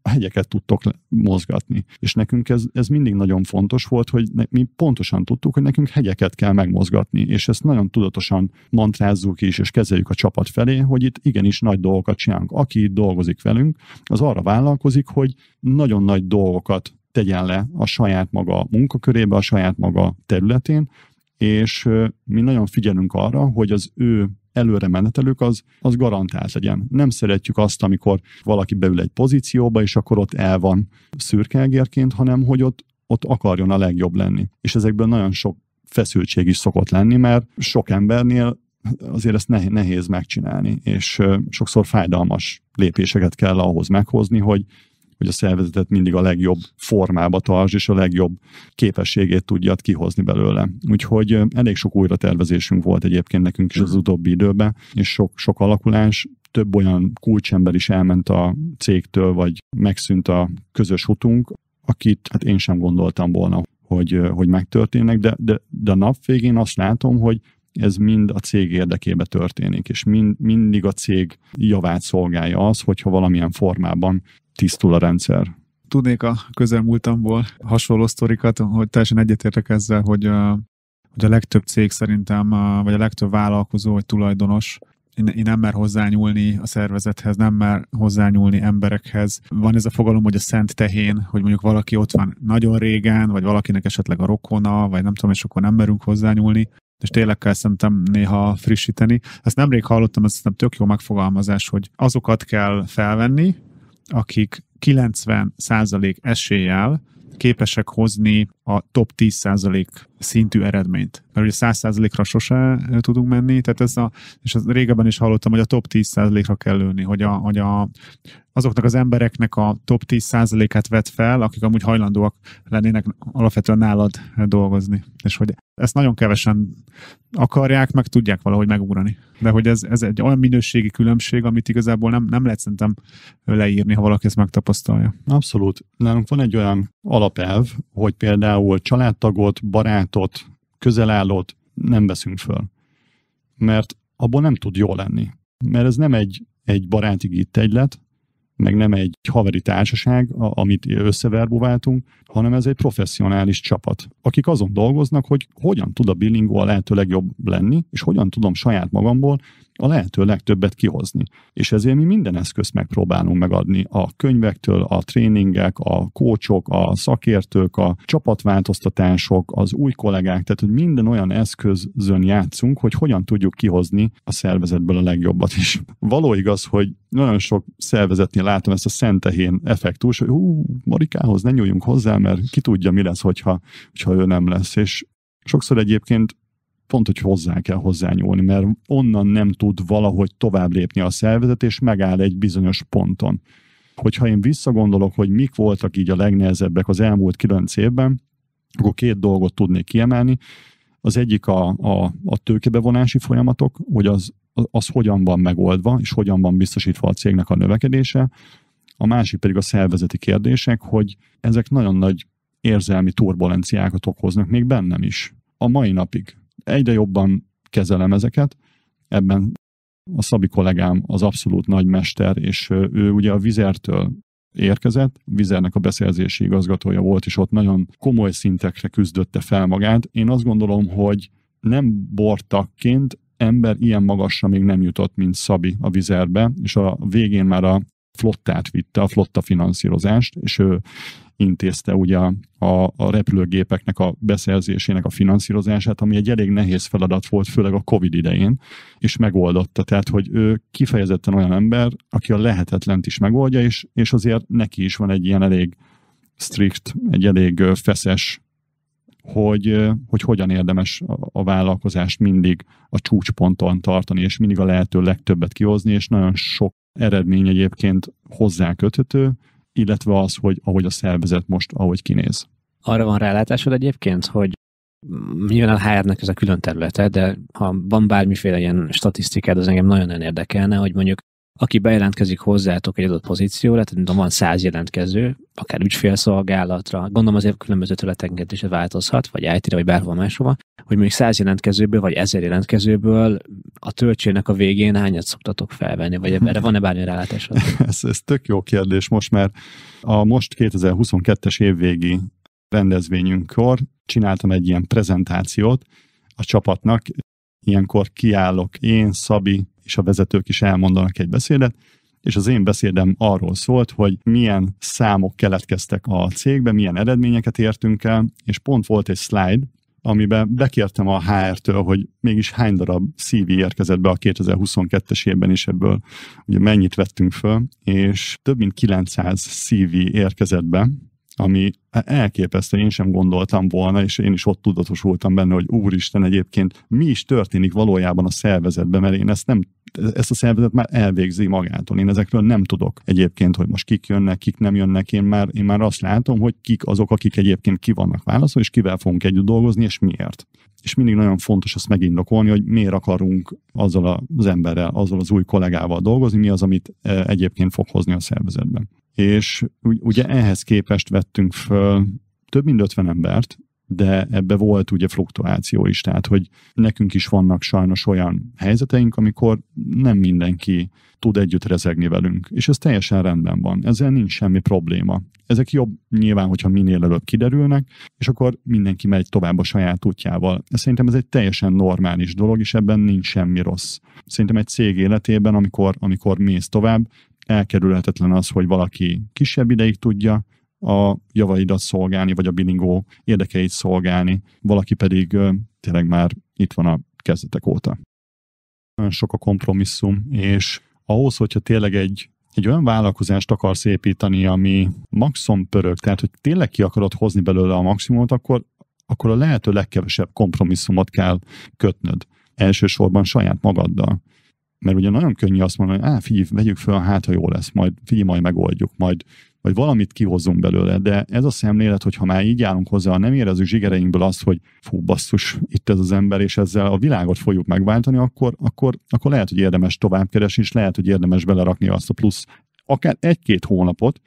hegyeket tudtok mozgatni. És nekünk ez, ez mindig nagyon fontos volt, hogy ne, mi pontosan tudtuk, hogy nekünk hegyeket kell megmozgatni, és ezt nagyon tudatosan mantrázzuk is, és kezeljük a csapat felé, hogy itt igenis nagy dolgokat csinálunk. Aki itt dolgozik velünk, az arra vállalkozik, hogy nagyon nagy dolgokat tegyen le a saját maga munkakörébe, a saját maga területén, és mi nagyon figyelünk arra, hogy az ő előre menetelők, az, az garantált legyen. Nem szeretjük azt, amikor valaki beül egy pozícióba, és akkor ott el van szürkelgérként, hanem hogy ott, ott akarjon a legjobb lenni. És ezekből nagyon sok feszültség is szokott lenni, mert sok embernél azért ezt nehéz, nehéz megcsinálni, és sokszor fájdalmas lépéseket kell ahhoz meghozni, hogy hogy a szervezetet mindig a legjobb formába tartsd, és a legjobb képességét tudjad kihozni belőle. Úgyhogy elég sok újra tervezésünk volt egyébként nekünk is az utóbbi időben, és sok, sok alakulás, több olyan kulcsember is elment a cégtől, vagy megszűnt a közös utunk, akit hát én sem gondoltam volna, hogy, hogy megtörténnek, de, de, de a nap végén azt látom, hogy ez mind a cég érdekébe történik, és mind, mindig a cég javát szolgálja az, hogyha valamilyen formában tisztul a rendszer. Tudnék a közelmúltamból hasonló sztorikat, hogy teljesen egyetértek ezzel, hogy a, hogy a legtöbb cég szerintem, vagy a legtöbb vállalkozó, vagy tulajdonos én nem mer hozzányúlni a szervezethez, nem mer hozzányúlni emberekhez. Van ez a fogalom, hogy a szent tehén, hogy mondjuk valaki ott van nagyon régen, vagy valakinek esetleg a rokona, vagy nem tudom, és akkor nem merünk hozzányúlni és tényleg kell szerintem néha frissíteni. Ezt nemrég hallottam, ez szerintem tök jó megfogalmazás, hogy azokat kell felvenni, akik 90% eséllyel képesek hozni a top 10% szintű eredményt. Mert ugye 100%-ra sose tudunk menni, tehát ez a, és az régebben is hallottam, hogy a top 10%-ra kell lőni, hogy, a, hogy a, azoknak az embereknek a top 10%-át vett fel, akik amúgy hajlandóak lennének alapvetően nálad dolgozni. És hogy ezt nagyon kevesen akarják, meg tudják valahogy megúrani, De hogy ez, ez egy olyan minőségi különbség, amit igazából nem, nem lehet szerintem leírni, ha valaki ezt megtapasztalja. Abszolút. Nálunk van egy olyan alap alapelv, hogy például családtagot, barátot, közelállót nem veszünk föl. Mert abból nem tud jó lenni. Mert ez nem egy, egy baráti gittegylet, meg nem egy haveri társaság, amit összeverbúváltunk, hanem ez egy professzionális csapat, akik azon dolgoznak, hogy hogyan tud a billingó a lehető legjobb lenni, és hogyan tudom saját magamból a lehető legtöbbet kihozni. És ezért mi minden eszközt megpróbálunk megadni, a könyvektől, a tréningek, a kócsok, a szakértők, a csapatváltoztatások, az új kollégák, tehát hogy minden olyan eszközön játszunk, hogy hogyan tudjuk kihozni a szervezetből a legjobbat. is. való igaz, hogy nagyon sok szervezetnél látom ezt a szentehén effektus, hogy hú, Marikához ne nyúljunk hozzá, mert ki tudja, mi lesz, hogyha, hogyha ő nem lesz. És sokszor egyébként pont, hogy hozzá kell hozzányúlni, mert onnan nem tud valahogy tovább lépni a szervezet, és megáll egy bizonyos ponton. Hogyha én visszagondolok, hogy mik voltak így a legnehezebbek az elmúlt kilenc évben, akkor két dolgot tudnék kiemelni. Az egyik a, a, a tőkebevonási folyamatok, hogy az, az hogyan van megoldva, és hogyan van biztosítva a cégnek a növekedése. A másik pedig a szervezeti kérdések, hogy ezek nagyon nagy érzelmi turbulenciákat okoznak, még bennem is. A mai napig egyre jobban kezelem ezeket. Ebben a Szabi kollégám az abszolút nagy mester, és ő ugye a Vizertől érkezett, a Vizernek a beszerzési igazgatója volt, és ott nagyon komoly szintekre küzdötte fel magát. Én azt gondolom, hogy nem bortakként ember ilyen magasra még nem jutott, mint Szabi a Vizerbe, és a végén már a flottát vitte, a flotta finanszírozást, és ő intézte ugye a, a repülőgépeknek a beszerzésének a finanszírozását, ami egy elég nehéz feladat volt, főleg a COVID idején, és megoldotta. Tehát, hogy ő kifejezetten olyan ember, aki a lehetetlent is megoldja, és, és azért neki is van egy ilyen elég strict, egy elég feszes hogy, hogy hogyan érdemes a vállalkozást mindig a csúcsponton tartani, és mindig a lehető legtöbbet kihozni, és nagyon sok eredmény egyébként hozzá köthető, illetve az, hogy ahogy a szervezet most, ahogy kinéz. Arra van rálátásod egyébként, hogy nyilván a HR-nek ez a külön területe, de ha van bármiféle ilyen statisztikád, az engem nagyon-nagyon érdekelne, hogy mondjuk aki bejelentkezik hozzátok egy adott pozícióra, tehát mondom, van száz jelentkező, akár ügyfélszolgálatra, gondolom azért különböző területenként is változhat, vagy IT-re, vagy bárhol máshova, hogy mondjuk száz jelentkezőből, vagy ezer jelentkezőből a töltsének a végén hányat szoktatok felvenni, vagy mhm. erre van-e bármi rálátásod? ez, ez tök jó kérdés most, mert a most 2022-es évvégi rendezvényünkkor csináltam egy ilyen prezentációt a csapatnak, ilyenkor kiállok én, Szabi és a vezetők is elmondanak egy beszédet, és az én beszédem arról szólt, hogy milyen számok keletkeztek a cégbe, milyen eredményeket értünk el, és pont volt egy slide, amiben bekértem a HR-től, hogy mégis hány darab CV érkezett be a 2022-es évben, is ebből ugye mennyit vettünk föl, és több mint 900 CV érkezett be, ami elképesztő, én sem gondoltam volna, és én is ott tudatos voltam benne, hogy úristen, egyébként mi is történik valójában a szervezetben, mert én ezt nem ezt a szervezet már elvégzi magától. Én ezekről nem tudok egyébként, hogy most kik jönnek, kik nem jönnek. Én már, én már azt látom, hogy kik azok, akik egyébként ki vannak válaszol, és kivel fogunk együtt dolgozni, és miért. És mindig nagyon fontos azt megindokolni, hogy miért akarunk azzal az emberrel, azzal az új kollégával dolgozni, mi az, amit e, egyébként fog hozni a szervezetben. És ugye ehhez képest vettünk föl több mint 50 embert, de ebbe volt ugye fluktuáció is, tehát hogy nekünk is vannak sajnos olyan helyzeteink, amikor nem mindenki tud együtt rezegni velünk, és ez teljesen rendben van, ezzel nincs semmi probléma. Ezek jobb nyilván, hogyha minél előbb kiderülnek, és akkor mindenki megy tovább a saját útjával. Ez szerintem ez egy teljesen normális dolog, és ebben nincs semmi rossz. Szerintem egy cég életében, amikor, amikor mész tovább, elkerülhetetlen az, hogy valaki kisebb ideig tudja, a javaidat szolgálni, vagy a bilingó érdekeit szolgálni, valaki pedig tényleg már itt van a kezdetek óta. Nagyon sok a kompromisszum, és ahhoz, hogyha tényleg egy egy olyan vállalkozást akarsz építeni, ami maximum pörög, tehát hogy tényleg ki akarod hozni belőle a maximumot, akkor, akkor a lehető legkevesebb kompromisszumot kell kötnöd. Elsősorban saját magaddal. Mert ugye nagyon könnyű azt mondani, hogy á, figyelj, vegyük fel, hát ha jó lesz, majd figyelj, majd megoldjuk, majd vagy valamit kihozzunk belőle. De ez a szemlélet, hogy ha már így járunk hozzá, nem érezzük zsigereinkből azt, hogy fú, basszus, itt ez az ember, és ezzel a világot fogjuk megváltani, akkor, akkor, akkor lehet, hogy érdemes továbbkeresni, és lehet, hogy érdemes belerakni azt a plusz, akár egy-két hónapot,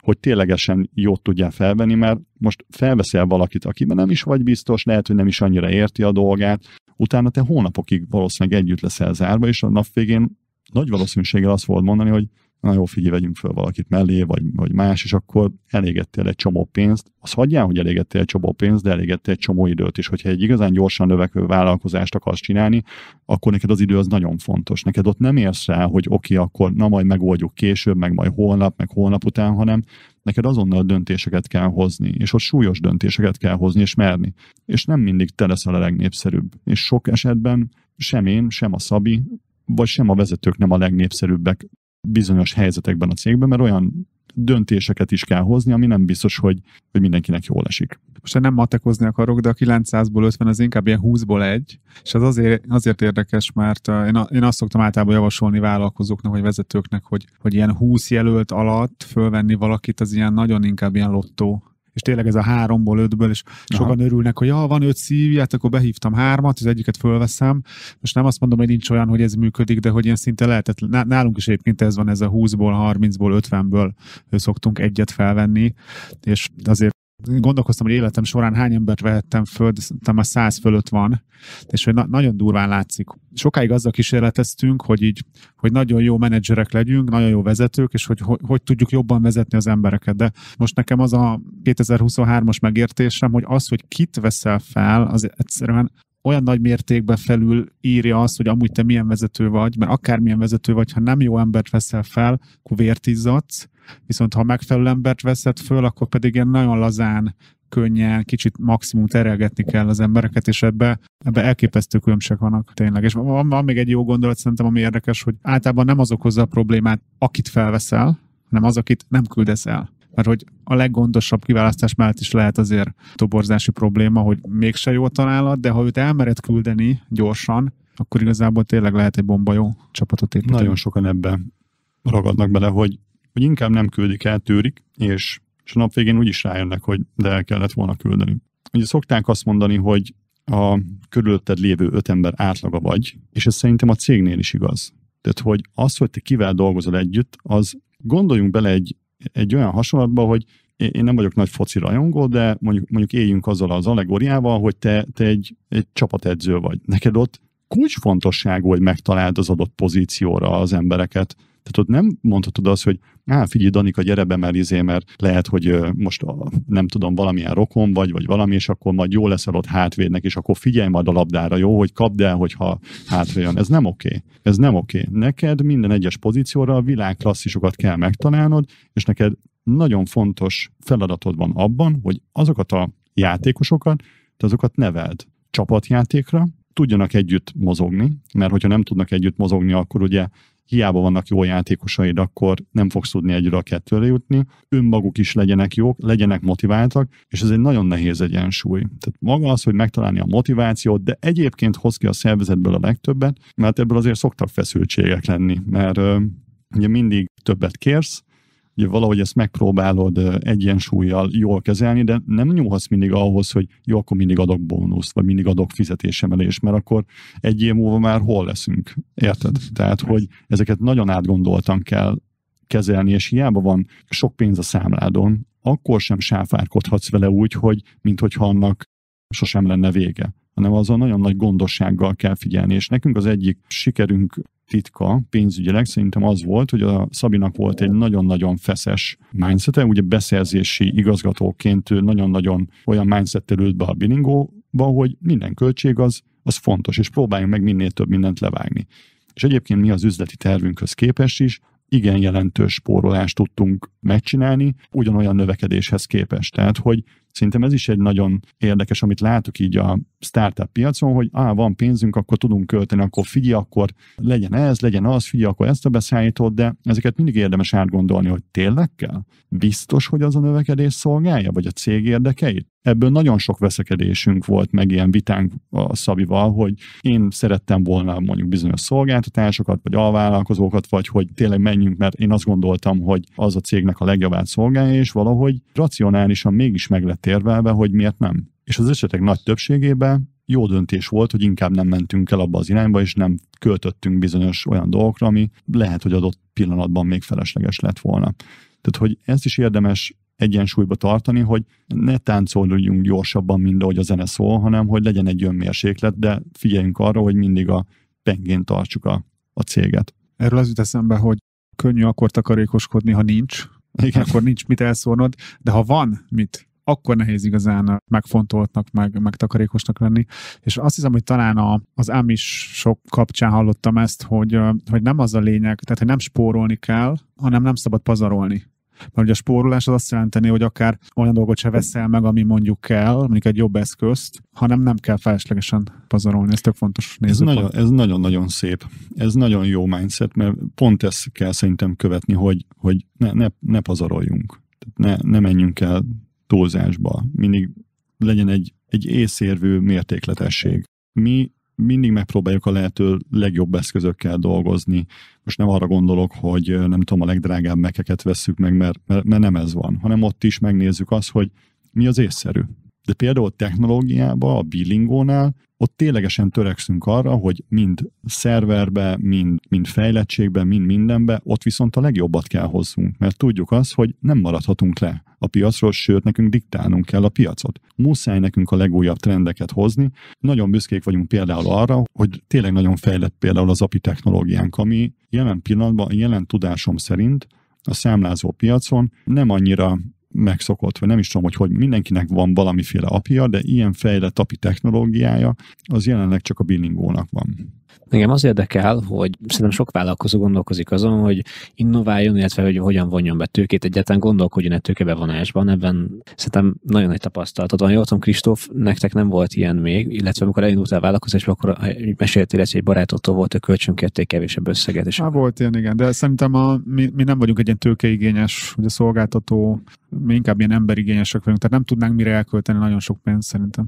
hogy ténylegesen jót tudjál felvenni, mert most felveszel valakit, akiben nem is vagy biztos, lehet, hogy nem is annyira érti a dolgát, utána te hónapokig valószínűleg együtt leszel zárva, és a nap végén nagy valószínűséggel azt fogod mondani, hogy na jó, figyelj, vegyünk fel valakit mellé, vagy, vagy más, és akkor elégettél egy csomó pénzt. Az hagyján, hogy elégettél egy csomó pénzt, de elégettél egy csomó időt, is, hogyha egy igazán gyorsan növekvő vállalkozást akarsz csinálni, akkor neked az idő az nagyon fontos. Neked ott nem érsz rá, hogy oké, okay, akkor na majd megoldjuk később, meg majd holnap, meg holnap után, hanem neked azonnal döntéseket kell hozni, és ott súlyos döntéseket kell hozni és merni. És nem mindig te leszel a legnépszerűbb. És sok esetben sem én, sem a Szabi, vagy sem a vezetők nem a legnépszerűbbek bizonyos helyzetekben a cégben, mert olyan döntéseket is kell hozni, ami nem biztos, hogy, hogy mindenkinek jól esik. Most nem matekozni akarok, de a 900-ból 50 az inkább ilyen 20-ból egy, és ez azért, azért érdekes, mert én, én azt szoktam általában javasolni vállalkozóknak, vagy vezetőknek, hogy, hogy ilyen 20 jelölt alatt fölvenni valakit, az ilyen nagyon inkább ilyen lottó és tényleg ez a háromból, ötből, és sokan örülnek, hogy ha van öt szívját, akkor behívtam hármat, az egyiket fölveszem. Most nem azt mondom, hogy nincs olyan, hogy ez működik, de hogy ilyen szinte lehetetlen. Nálunk is egyébként ez van, ez a 20-ból, 30-ból, 50-ből szoktunk egyet felvenni, és azért gondolkoztam, hogy életem során hány embert vehettem föl, de szerintem a száz fölött van, és hogy na- nagyon durván látszik. Sokáig azzal kísérleteztünk, hogy így, hogy nagyon jó menedzserek legyünk, nagyon jó vezetők, és hogy, hogy hogy tudjuk jobban vezetni az embereket. De most nekem az a 2023-as megértésem, hogy az, hogy kit veszel fel, az egyszerűen olyan nagy mértékben felül írja azt, hogy amúgy te milyen vezető vagy, mert akármilyen vezető vagy, ha nem jó embert veszel fel, akkor vértizzadsz, viszont ha megfelelő embert veszed föl, akkor pedig ilyen nagyon lazán, könnyen, kicsit maximum terelgetni kell az embereket, és ebbe, ebbe elképesztő különbségek vannak tényleg. És van, van még egy jó gondolat szerintem, ami érdekes, hogy általában nem az okozza a problémát, akit felveszel, hanem az, akit nem küldesz el mert hogy a leggondosabb kiválasztás mellett is lehet azért toborzási probléma, hogy mégse jó találat, de ha őt elmered küldeni gyorsan, akkor igazából tényleg lehet egy bomba jó csapatot építeni. Nagyon sokan ebben ragadnak bele, hogy hogy inkább nem küldik el, tűrik, és, és a nap végén úgy is rájönnek, hogy de el kellett volna küldeni. Ugye szokták azt mondani, hogy a körülötted lévő öt ember átlaga vagy, és ez szerintem a cégnél is igaz. Tehát, hogy az, hogy te kivel dolgozol együtt, az gondoljunk bele egy, egy olyan hasonlatba, hogy én nem vagyok nagy foci rajongó, de mondjuk, mondjuk éljünk azzal az allegóriával, hogy te, te egy, egy csapatedző vagy. Neked ott kulcsfontosságú, hogy megtaláld az adott pozícióra az embereket, tehát ott nem mondhatod azt, hogy á, figyelj, Danika, gyere be, mert izé, mert lehet, hogy most a, nem tudom, valamilyen rokon vagy, vagy valami, és akkor majd jó leszel ott hátvédnek, és akkor figyelj majd a labdára, jó, hogy kapd el, hogyha hátra jön. Ez nem oké. Okay. Ez nem oké. Okay. Neked minden egyes pozícióra a világ klasszisokat kell megtalálnod, és neked nagyon fontos feladatod van abban, hogy azokat a játékosokat, te azokat neveld csapatjátékra, tudjanak együtt mozogni, mert hogyha nem tudnak együtt mozogni, akkor ugye hiába vannak jó játékosaid, akkor nem fogsz tudni egyre a kettőre jutni. Önmaguk is legyenek jók, legyenek motiváltak, és ez egy nagyon nehéz egyensúly. Tehát maga az, hogy megtalálni a motivációt, de egyébként hoz ki a szervezetből a legtöbbet, mert ebből azért szoktak feszültségek lenni, mert ugye mindig többet kérsz, ugye valahogy ezt megpróbálod egyensúlyjal jól kezelni, de nem nyúlhatsz mindig ahhoz, hogy jó, akkor mindig adok bónuszt, vagy mindig adok fizetésemelést, mert akkor egy év múlva már hol leszünk, érted? Tehát, hogy ezeket nagyon átgondoltan kell kezelni, és hiába van sok pénz a számládon, akkor sem sáfárkodhatsz vele úgy, hogy minthogyha annak sosem lenne vége hanem azon nagyon nagy gondossággal kell figyelni. És nekünk az egyik sikerünk titka pénzügyileg szerintem az volt, hogy a Szabinak volt egy nagyon-nagyon feszes -e. ugye beszerzési igazgatóként nagyon-nagyon olyan mindsettel ült be a bilingóba, hogy minden költség az, az fontos, és próbáljunk meg minél több mindent levágni. És egyébként mi az üzleti tervünkhöz képest is igen jelentős spórolást tudtunk megcsinálni, ugyanolyan növekedéshez képest. Tehát, hogy Szerintem ez is egy nagyon érdekes, amit látok így a startup piacon, hogy á, van pénzünk, akkor tudunk költeni, akkor figyelj, akkor legyen ez, legyen az, figyelj, akkor ezt a beszállítót, de ezeket mindig érdemes átgondolni, hogy tényleg kell? Biztos, hogy az a növekedés szolgálja, vagy a cég érdekeit? Ebből nagyon sok veszekedésünk volt, meg ilyen vitánk a Szabival, hogy én szerettem volna mondjuk bizonyos szolgáltatásokat, vagy alvállalkozókat, vagy hogy tényleg menjünk, mert én azt gondoltam, hogy az a cégnek a legjobb szolgálja, és valahogy racionálisan mégis meg lett térvelve, hogy miért nem. És az esetek nagy többségében jó döntés volt, hogy inkább nem mentünk el abba az irányba, és nem költöttünk bizonyos olyan dolgokra, ami lehet, hogy adott pillanatban még felesleges lett volna. Tehát, hogy ezt is érdemes egyensúlyba tartani, hogy ne táncoljunk gyorsabban, mint ahogy a zene szól, hanem hogy legyen egy önmérséklet, de figyeljünk arra, hogy mindig a pengén tartsuk a, a céget. Erről az jut eszembe, hogy könnyű akkor takarékoskodni, ha nincs, Igen. akkor nincs mit elszólnod, de ha van mit akkor nehéz igazán megfontoltnak, meg, meg takarékosnak lenni. És azt hiszem, hogy talán a, az is sok kapcsán hallottam ezt, hogy, hogy nem az a lényeg, tehát hogy nem spórolni kell, hanem nem szabad pazarolni. Mert ugye a spórolás az azt jelenteni, hogy akár olyan dolgot se veszel meg, ami mondjuk kell, mondjuk egy jobb eszközt, hanem nem kell feleslegesen pazarolni. Ez tök fontos nézőpont. Ez, nagyon, ez nagyon-nagyon szép. Ez nagyon jó mindset, mert pont ezt kell szerintem követni, hogy, hogy ne, ne, ne pazaroljunk. Ne, ne menjünk el túlzásba. Mindig legyen egy, egy észérvű mértékletesség. Mi mindig megpróbáljuk a lehető legjobb eszközökkel dolgozni. Most nem arra gondolok, hogy nem tudom, a legdrágább mekeket vesszük meg, mert, mert, mert nem ez van, hanem ott is megnézzük azt, hogy mi az észszerű. De például technológiában, a billingónál, ott ténylegesen törekszünk arra, hogy mind szerverbe, mind, mind fejlettségbe, mind mindenbe, ott viszont a legjobbat kell hozzunk, mert tudjuk azt, hogy nem maradhatunk le a piacról, sőt, nekünk diktálnunk kell a piacot. Muszáj nekünk a legújabb trendeket hozni. Nagyon büszkék vagyunk például arra, hogy tényleg nagyon fejlett például az API technológiánk, ami jelen pillanatban, jelen tudásom szerint a számlázó piacon nem annyira megszokott, vagy nem is tudom, hogy, hogy mindenkinek van valamiféle apja, de ilyen fejlett api technológiája az jelenleg csak a Billingónak van. Engem az érdekel, hogy szerintem sok vállalkozó gondolkozik azon, hogy innováljon, illetve hogy hogyan vonjon be tőkét, egyáltalán gondolkodjon egy tőkebevonásban. Ebben szerintem nagyon nagy tapasztalatod van. Jó, tudom, Kristóf, nektek nem volt ilyen még, illetve amikor elindultál vállalkozásba, akkor meséltél egy barátodtól volt, a kölcsönkérték kevésebb összeget. És Há, volt ilyen, igen, de szerintem a, mi, mi, nem vagyunk egy ilyen tőkeigényes, ugye szolgáltató, mi inkább ilyen emberigényesek vagyunk, tehát nem tudnánk mire elkölteni nagyon sok pénzt szerintem.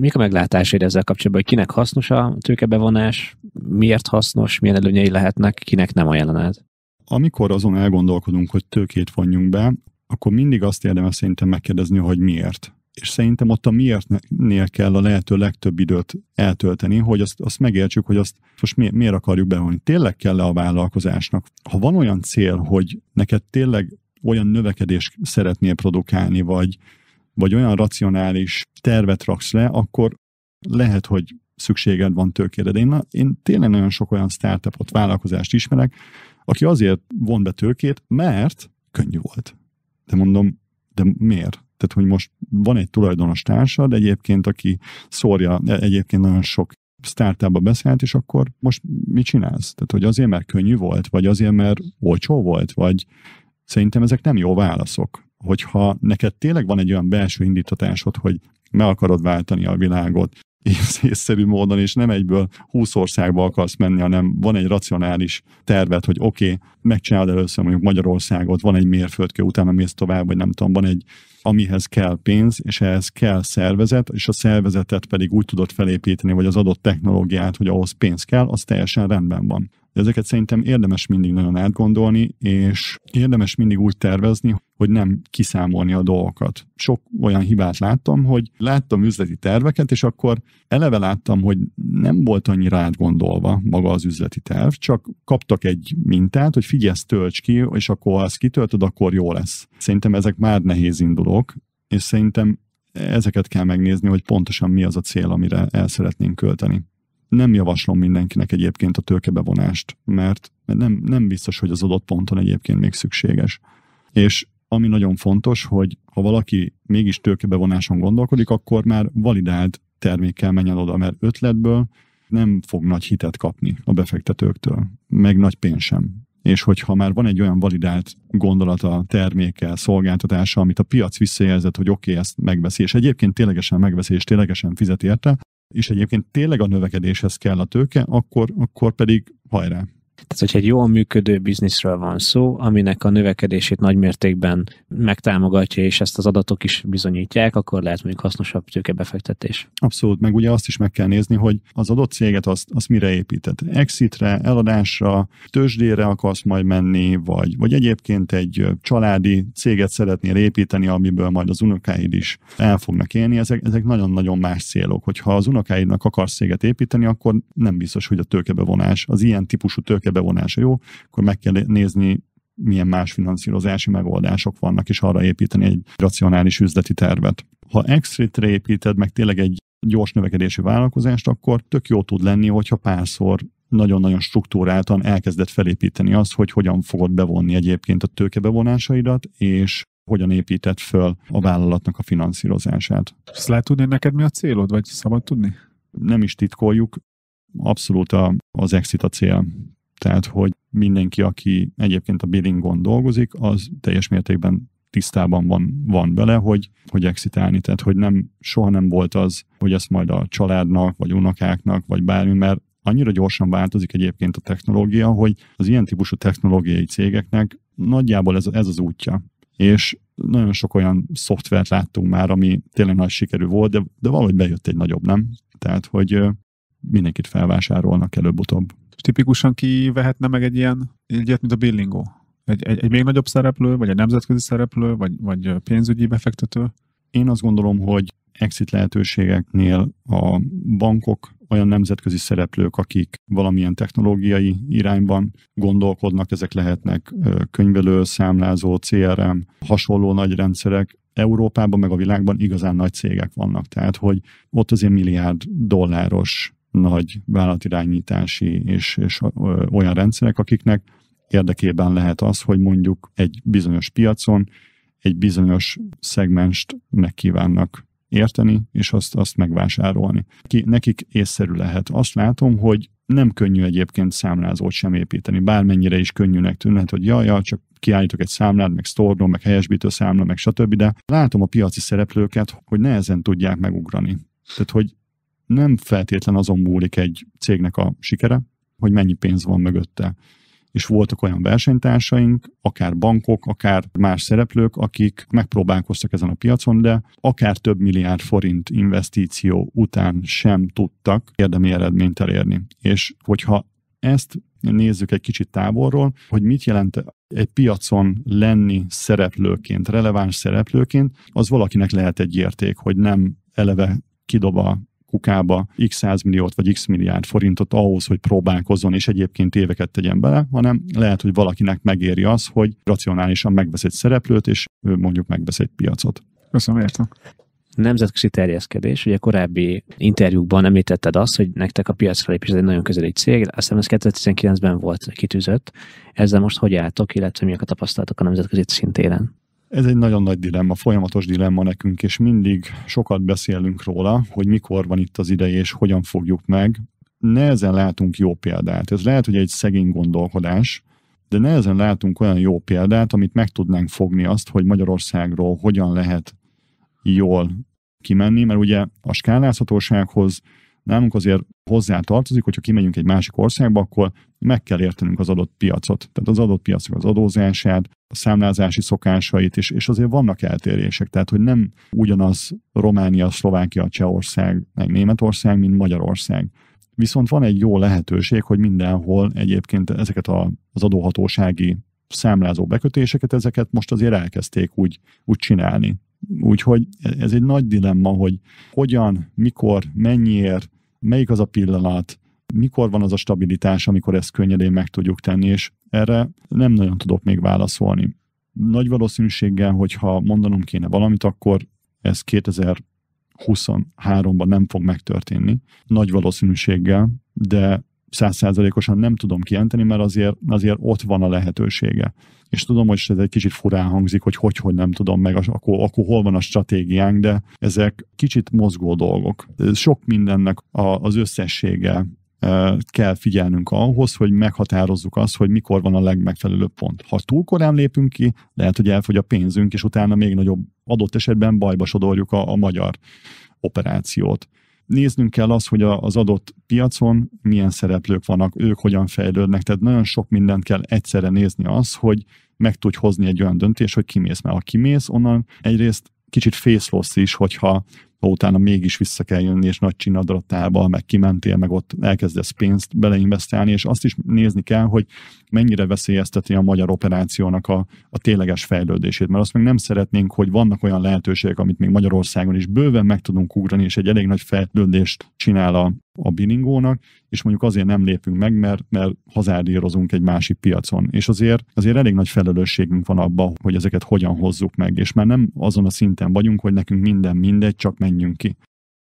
Mik a meglátásaid ezzel kapcsolatban, hogy kinek hasznos a tőkebevonás, miért hasznos, milyen előnyei lehetnek, kinek nem ajánlanád? Amikor azon elgondolkodunk, hogy tőkét vonjunk be, akkor mindig azt érdemes szerintem megkérdezni, hogy miért. És szerintem ott a miértnél kell a lehető legtöbb időt eltölteni, hogy azt, azt megértsük, hogy azt most mi, miért akarjuk bevonni. Tényleg kell-e a vállalkozásnak? Ha van olyan cél, hogy neked tényleg olyan növekedést szeretnél produkálni, vagy vagy olyan racionális tervet raksz le, akkor lehet, hogy szükséged van tőkére. De én, én tényleg nagyon sok olyan startupot, vállalkozást ismerek, aki azért von be tőkét, mert könnyű volt. De mondom, de miért? Tehát, hogy most van egy tulajdonos társad egyébként, aki szórja, e, egyébként nagyon sok startupba beszélt, és akkor most mit csinálsz? Tehát, hogy azért, mert könnyű volt, vagy azért, mert olcsó volt, vagy szerintem ezek nem jó válaszok hogyha neked tényleg van egy olyan belső indítatásod, hogy meg akarod váltani a világot, észszerű módon, és nem egyből 20 országba akarsz menni, hanem van egy racionális tervet, hogy oké, okay, megcsinálod először mondjuk Magyarországot, van egy mérföldkő, utána mész tovább, vagy nem tudom, van egy, amihez kell pénz, és ehhez kell szervezet, és a szervezetet pedig úgy tudod felépíteni, vagy az adott technológiát, hogy ahhoz pénz kell, az teljesen rendben van de ezeket szerintem érdemes mindig nagyon átgondolni, és érdemes mindig úgy tervezni, hogy nem kiszámolni a dolgokat. Sok olyan hibát láttam, hogy láttam üzleti terveket, és akkor eleve láttam, hogy nem volt annyira átgondolva maga az üzleti terv, csak kaptak egy mintát, hogy figyelj, tölts ki, és akkor ha ezt kitöltöd, akkor jó lesz. Szerintem ezek már nehéz indulók, és szerintem ezeket kell megnézni, hogy pontosan mi az a cél, amire el szeretnénk költeni. Nem javaslom mindenkinek egyébként a tőkebevonást, mert nem, nem biztos, hogy az adott ponton egyébként még szükséges. És ami nagyon fontos, hogy ha valaki mégis tőkebevonáson gondolkodik, akkor már validált termékkel menjen oda, mert ötletből nem fog nagy hitet kapni a befektetőktől, meg nagy pénz sem. És hogyha már van egy olyan validált gondolata, termékkel, szolgáltatása, amit a piac visszajelzett, hogy oké, okay, ezt megveszi, és egyébként ténylegesen megveszi, és ténylegesen fizet érte, is egyébként tényleg a növekedéshez kell a tőke, akkor, akkor pedig hajrá. Tehát, hogyha egy jól működő bizniszről van szó, aminek a növekedését nagymértékben megtámogatja, és ezt az adatok is bizonyítják, akkor lehet mondjuk hasznosabb tőkebefektetés. Abszolút, meg ugye azt is meg kell nézni, hogy az adott céget azt, azt mire épített. Exitre, eladásra, tőzsdére akarsz majd menni, vagy, vagy egyébként egy családi céget szeretnél építeni, amiből majd az unokáid is el fognak élni. Ezek, ezek nagyon-nagyon más célok. Hogyha az unokáidnak akarsz céget építeni, akkor nem biztos, hogy a tőkebevonás, az ilyen típusú tőke tőke bevonása jó, akkor meg kell nézni, milyen más finanszírozási megoldások vannak, és arra építeni egy racionális üzleti tervet. Ha extra építed meg tényleg egy gyors növekedésű vállalkozást, akkor tök jó tud lenni, hogyha párszor nagyon-nagyon struktúráltan elkezdett felépíteni azt, hogy hogyan fogod bevonni egyébként a tőkebevonásaidat, és hogyan épített föl a vállalatnak a finanszírozását. Ezt lehet tudni, neked mi a célod, vagy szabad tudni? Nem is titkoljuk, abszolút a, az exit a cél. Tehát, hogy mindenki, aki egyébként a billingon dolgozik, az teljes mértékben tisztában van, van vele, hogy, hogy exitálni. Tehát, hogy nem, soha nem volt az, hogy ezt majd a családnak, vagy unokáknak, vagy bármi, mert annyira gyorsan változik egyébként a technológia, hogy az ilyen típusú technológiai cégeknek nagyjából ez, ez az útja. És nagyon sok olyan szoftvert láttunk már, ami tényleg nagy sikerű volt, de, de valahogy bejött egy nagyobb, nem? Tehát, hogy mindenkit felvásárolnak előbb-utóbb. És tipikusan ki vehetne meg egy ilyen, egy ilyet, mint a billingó? Egy, egy, egy még nagyobb szereplő, vagy egy nemzetközi szereplő, vagy, vagy pénzügyi befektető? Én azt gondolom, hogy exit lehetőségeknél a bankok olyan nemzetközi szereplők, akik valamilyen technológiai irányban gondolkodnak, ezek lehetnek könyvelő, számlázó, CRM, hasonló nagy rendszerek, Európában, meg a világban igazán nagy cégek vannak. Tehát, hogy ott azért milliárd dolláros nagy vállalatirányítási és, és olyan rendszerek, akiknek érdekében lehet az, hogy mondjuk egy bizonyos piacon egy bizonyos szegmenst megkívánnak érteni, és azt, azt megvásárolni. Ki, nekik észszerű lehet. Azt látom, hogy nem könnyű egyébként számlázót sem építeni, bármennyire is könnyűnek tűnhet, hogy jaj, jaj csak kiállítok egy számlát, meg sztornom, meg helyesbítő számla, meg stb., de látom a piaci szereplőket, hogy nehezen tudják megugrani. Tehát, hogy nem feltétlen azon múlik egy cégnek a sikere, hogy mennyi pénz van mögötte. És voltak olyan versenytársaink, akár bankok, akár más szereplők, akik megpróbálkoztak ezen a piacon, de akár több milliárd forint investíció után sem tudtak érdemi eredményt elérni. És hogyha ezt nézzük egy kicsit távolról, hogy mit jelent egy piacon lenni szereplőként, releváns szereplőként, az valakinek lehet egy érték, hogy nem eleve kidob a kukába x 100 milliót vagy x milliárd forintot ahhoz, hogy próbálkozzon és egyébként éveket tegyen bele, hanem lehet, hogy valakinek megéri az, hogy racionálisan megvesz egy szereplőt, és mondjuk megvesz egy piacot. Köszönöm, értem nemzetközi terjeszkedés. Ugye korábbi interjúkban említetted azt, hogy nektek a piac felépés egy nagyon közeli cég, aztán ez 2019-ben volt kitűzött. Ezzel most hogy álltok, illetve mi a tapasztalatok a nemzetközi szintéren? Ez egy nagyon nagy dilemma, folyamatos dilemma nekünk, és mindig sokat beszélünk róla, hogy mikor van itt az ideje, és hogyan fogjuk meg. Nehezen látunk jó példát. Ez lehet, hogy egy szegény gondolkodás, de nehezen látunk olyan jó példát, amit meg tudnánk fogni azt, hogy Magyarországról hogyan lehet jól kimenni, mert ugye a skálázhatósághoz Nálunk azért hozzá tartozik, hogyha kimegyünk egy másik országba, akkor meg kell értenünk az adott piacot. Tehát az adott piacnak az adózását, a számlázási szokásait, és, és azért vannak eltérések. Tehát, hogy nem ugyanaz Románia, Szlovákia, Csehország, meg Németország, mint Magyarország. Viszont van egy jó lehetőség, hogy mindenhol egyébként ezeket a, az adóhatósági számlázó bekötéseket, ezeket most azért elkezdték úgy, úgy csinálni. Úgyhogy e, ez egy nagy dilemma, hogy hogyan, mikor, mennyiért, melyik az a pillanat, mikor van az a stabilitás, amikor ezt könnyedén meg tudjuk tenni, és erre nem nagyon tudok még válaszolni. Nagy valószínűséggel, hogyha mondanom kéne valamit, akkor ez 2023-ban nem fog megtörténni. Nagy valószínűséggel, de százszázalékosan nem tudom kijelenteni, mert azért, azért ott van a lehetősége és tudom, hogy ez egy kicsit furán hangzik, hogy hogy, hogy nem tudom meg, akkor, akkor hol van a stratégiánk, de ezek kicsit mozgó dolgok. Sok mindennek a, az összessége e, kell figyelnünk ahhoz, hogy meghatározzuk azt, hogy mikor van a legmegfelelőbb pont. Ha túl korán lépünk ki, lehet, hogy elfogy a pénzünk, és utána még nagyobb adott esetben bajba sodorjuk a, a magyar operációt néznünk kell az, hogy az adott piacon milyen szereplők vannak, ők hogyan fejlődnek, tehát nagyon sok mindent kell egyszerre nézni az, hogy meg tudj hozni egy olyan döntés, hogy kimész, mert ha kimész, onnan egyrészt kicsit face loss is, hogyha ha utána mégis vissza kell jönni, és nagy csinadratába, meg kimentél, meg ott elkezdesz pénzt beleinvestálni, és azt is nézni kell, hogy mennyire veszélyezteti a magyar operációnak a, a tényleges fejlődését, mert azt még nem szeretnénk, hogy vannak olyan lehetőségek, amit még Magyarországon is bőven meg tudunk ugrani, és egy elég nagy fejlődést csinál a, a biningónak, és mondjuk azért nem lépünk meg, mert, mert hazárdírozunk egy másik piacon. És azért, azért elég nagy felelősségünk van abban, hogy ezeket hogyan hozzuk meg, és már nem azon a szinten vagyunk, hogy nekünk minden mindegy, csak menjünk ki.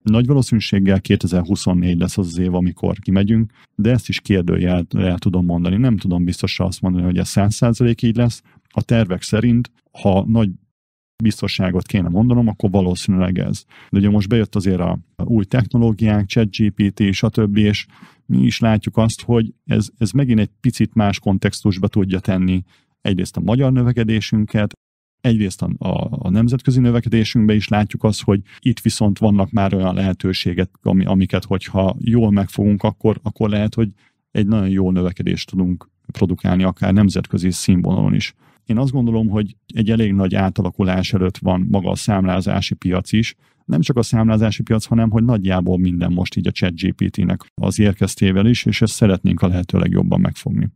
Nagy valószínűséggel 2024 lesz az, az év, amikor kimegyünk, de ezt is kérdőjel el tudom mondani. Nem tudom biztosra azt mondani, hogy ez 100% így lesz. A tervek szerint, ha nagy biztonságot kéne mondanom, akkor valószínűleg ez. De ugye most bejött azért a új technológiák, ChatGPT, stb., és mi is látjuk azt, hogy ez, ez megint egy picit más kontextusba tudja tenni egyrészt a magyar növekedésünket, egyrészt a, a, a nemzetközi növekedésünkben is látjuk azt, hogy itt viszont vannak már olyan lehetőségek, ami, amiket, hogyha jól megfogunk, akkor, akkor lehet, hogy egy nagyon jó növekedést tudunk produkálni, akár nemzetközi színvonalon is. Én azt gondolom, hogy egy elég nagy átalakulás előtt van maga a számlázási piac is, nem csak a számlázási piac, hanem hogy nagyjából minden most így a ChatGPT-nek az érkeztével is, és ezt szeretnénk a lehető legjobban megfogni.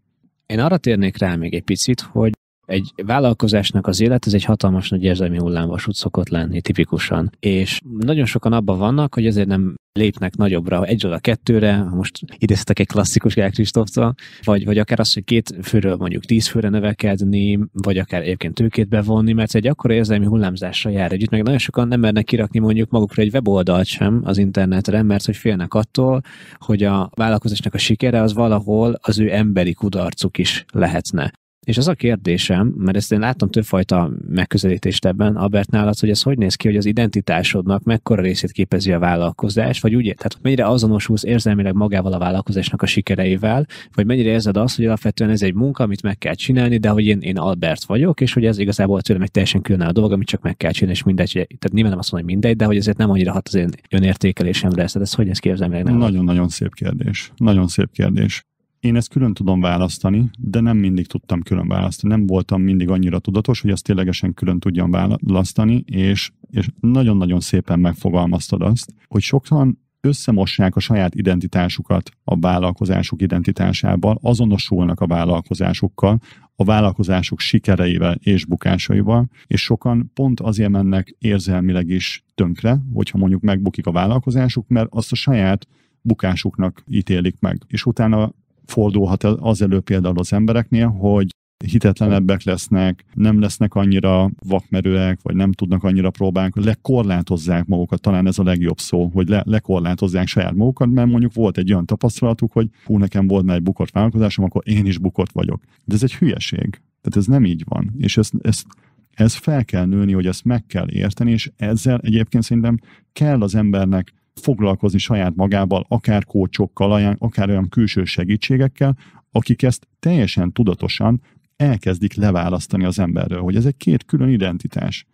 Én arra térnék rá még egy picit, hogy egy vállalkozásnak az élet, ez egy hatalmas nagy érzelmi hullámvasút szokott lenni tipikusan. És nagyon sokan abban vannak, hogy ezért nem lépnek nagyobbra, egyről a kettőre, most idéztek egy klasszikus Gál Kristóftól, vagy, vagy akár az, hogy két főről mondjuk tíz főre növekedni, vagy akár egyébként tőkét bevonni, mert egy akkora érzelmi hullámzással jár együtt, meg nagyon sokan nem mernek kirakni mondjuk magukra egy weboldalt sem az internetre, mert hogy félnek attól, hogy a vállalkozásnak a sikere az valahol az ő emberi kudarcuk is lehetne. És az a kérdésem, mert ezt én láttam többfajta megközelítést ebben, Albert nálad, hogy ez hogy néz ki, hogy az identitásodnak mekkora részét képezi a vállalkozás, vagy úgy, tehát mennyire azonosulsz érzelmileg magával a vállalkozásnak a sikereivel, vagy mennyire érzed azt, hogy alapvetően ez egy munka, amit meg kell csinálni, de hogy én, én Albert vagyok, és hogy ez igazából tőlem egy teljesen különálló dolog, amit csak meg kell csinálni, és mindegy, tehát nyilván nem azt mondom, hogy mindegy, de hogy ezért nem annyira hat az én önértékelésemre ezt, ez hogy ez ki érzelmileg? Nagyon-nagyon szép kérdés. Nagyon szép kérdés én ezt külön tudom választani, de nem mindig tudtam külön választani. Nem voltam mindig annyira tudatos, hogy ezt ténylegesen külön tudjam választani, és, és nagyon-nagyon szépen megfogalmaztad azt, hogy sokan összemossák a saját identitásukat a vállalkozásuk identitásával, azonosulnak a vállalkozásukkal, a vállalkozásuk sikereivel és bukásaival, és sokan pont azért mennek érzelmileg is tönkre, hogyha mondjuk megbukik a vállalkozásuk, mert azt a saját bukásuknak ítélik meg. És utána fordulhat az elő például az embereknél, hogy hitetlenebbek lesznek, nem lesznek annyira vakmerőek, vagy nem tudnak annyira próbálni, lekorlátozzák magukat, talán ez a legjobb szó, hogy le, lekorlátozzák saját magukat, mert mondjuk volt egy olyan tapasztalatuk, hogy hú, nekem volt már egy bukott vállalkozásom, akkor én is bukott vagyok. De ez egy hülyeség. Tehát ez nem így van. És ezt, ezt ez fel kell nőni, hogy ezt meg kell érteni, és ezzel egyébként szerintem kell az embernek foglalkozni saját magával, akár kócsokkal, akár olyan külső segítségekkel, akik ezt teljesen tudatosan elkezdik leválasztani az emberről, hogy ez egy két külön identitás.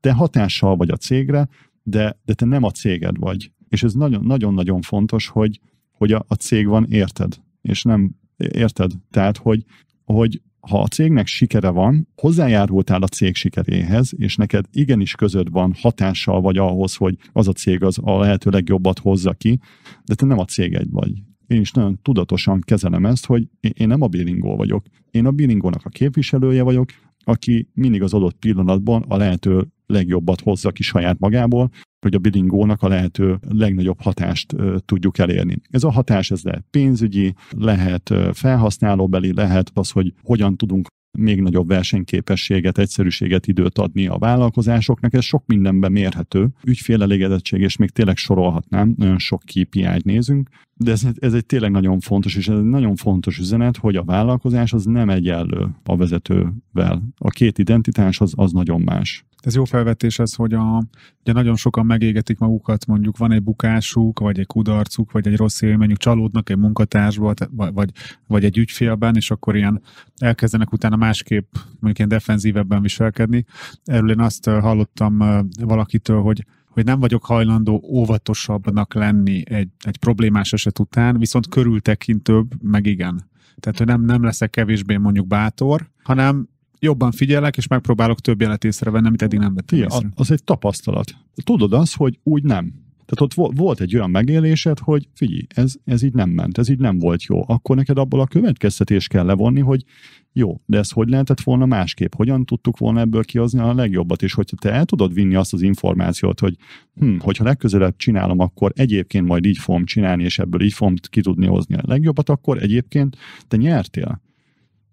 Te hatással vagy a cégre, de, de te nem a céged vagy. És ez nagyon-nagyon fontos, hogy, hogy a, a cég van érted, és nem érted. Tehát, hogy, hogy ha a cégnek sikere van, hozzájárultál a cég sikeréhez, és neked igenis között van hatással vagy ahhoz, hogy az a cég az a lehető legjobbat hozza ki, de te nem a cég egy vagy. Én is nagyon tudatosan kezelem ezt, hogy én nem a bilingó vagyok. Én a bilingónak a képviselője vagyok, aki mindig az adott pillanatban a lehető legjobbat hozza ki saját magából, hogy a bilingónak a lehető legnagyobb hatást tudjuk elérni. Ez a hatás, ez lehet pénzügyi, lehet felhasználóbeli, lehet az, hogy hogyan tudunk még nagyobb versenyképességet, egyszerűséget, időt adni a vállalkozásoknak. Ez sok mindenben mérhető. Ügyfélelégedettség, és még tényleg sorolhatnám, nagyon sok KPI-t nézünk. De ez, ez egy tényleg nagyon fontos, és ez egy nagyon fontos üzenet, hogy a vállalkozás az nem egyenlő a vezetővel. A két identitás az, az nagyon más. Ez jó felvetés ez, hogy a, ugye nagyon sokan megégetik magukat, mondjuk van egy bukásuk, vagy egy kudarcuk, vagy egy rossz élményük, csalódnak egy munkatársba, vagy, vagy egy ügyfélben, és akkor ilyen elkezdenek utána másképp, mondjuk ilyen defenzívebben viselkedni. Erről én azt eh, hallottam eh, valakitől, hogy hogy nem vagyok hajlandó óvatosabbnak lenni egy, egy problémás eset után, viszont körültekintőbb, meg igen. Tehát, hogy nem, nem leszek kevésbé mondjuk bátor, hanem jobban figyelek, és megpróbálok több jelet észrevenni, amit eddig nem vettem észre. Az egy tapasztalat. Tudod az, hogy úgy nem tehát ott volt egy olyan megélésed, hogy figyelj, ez, ez így nem ment, ez így nem volt jó. Akkor neked abból a következtetés kell levonni, hogy jó, de ez hogy lehetett volna másképp? Hogyan tudtuk volna ebből kihozni a legjobbat? És hogyha te el tudod vinni azt az információt, hogy hm, hogyha legközelebb csinálom, akkor egyébként majd így fogom csinálni, és ebből így fogom ki tudni hozni a legjobbat, akkor egyébként te nyertél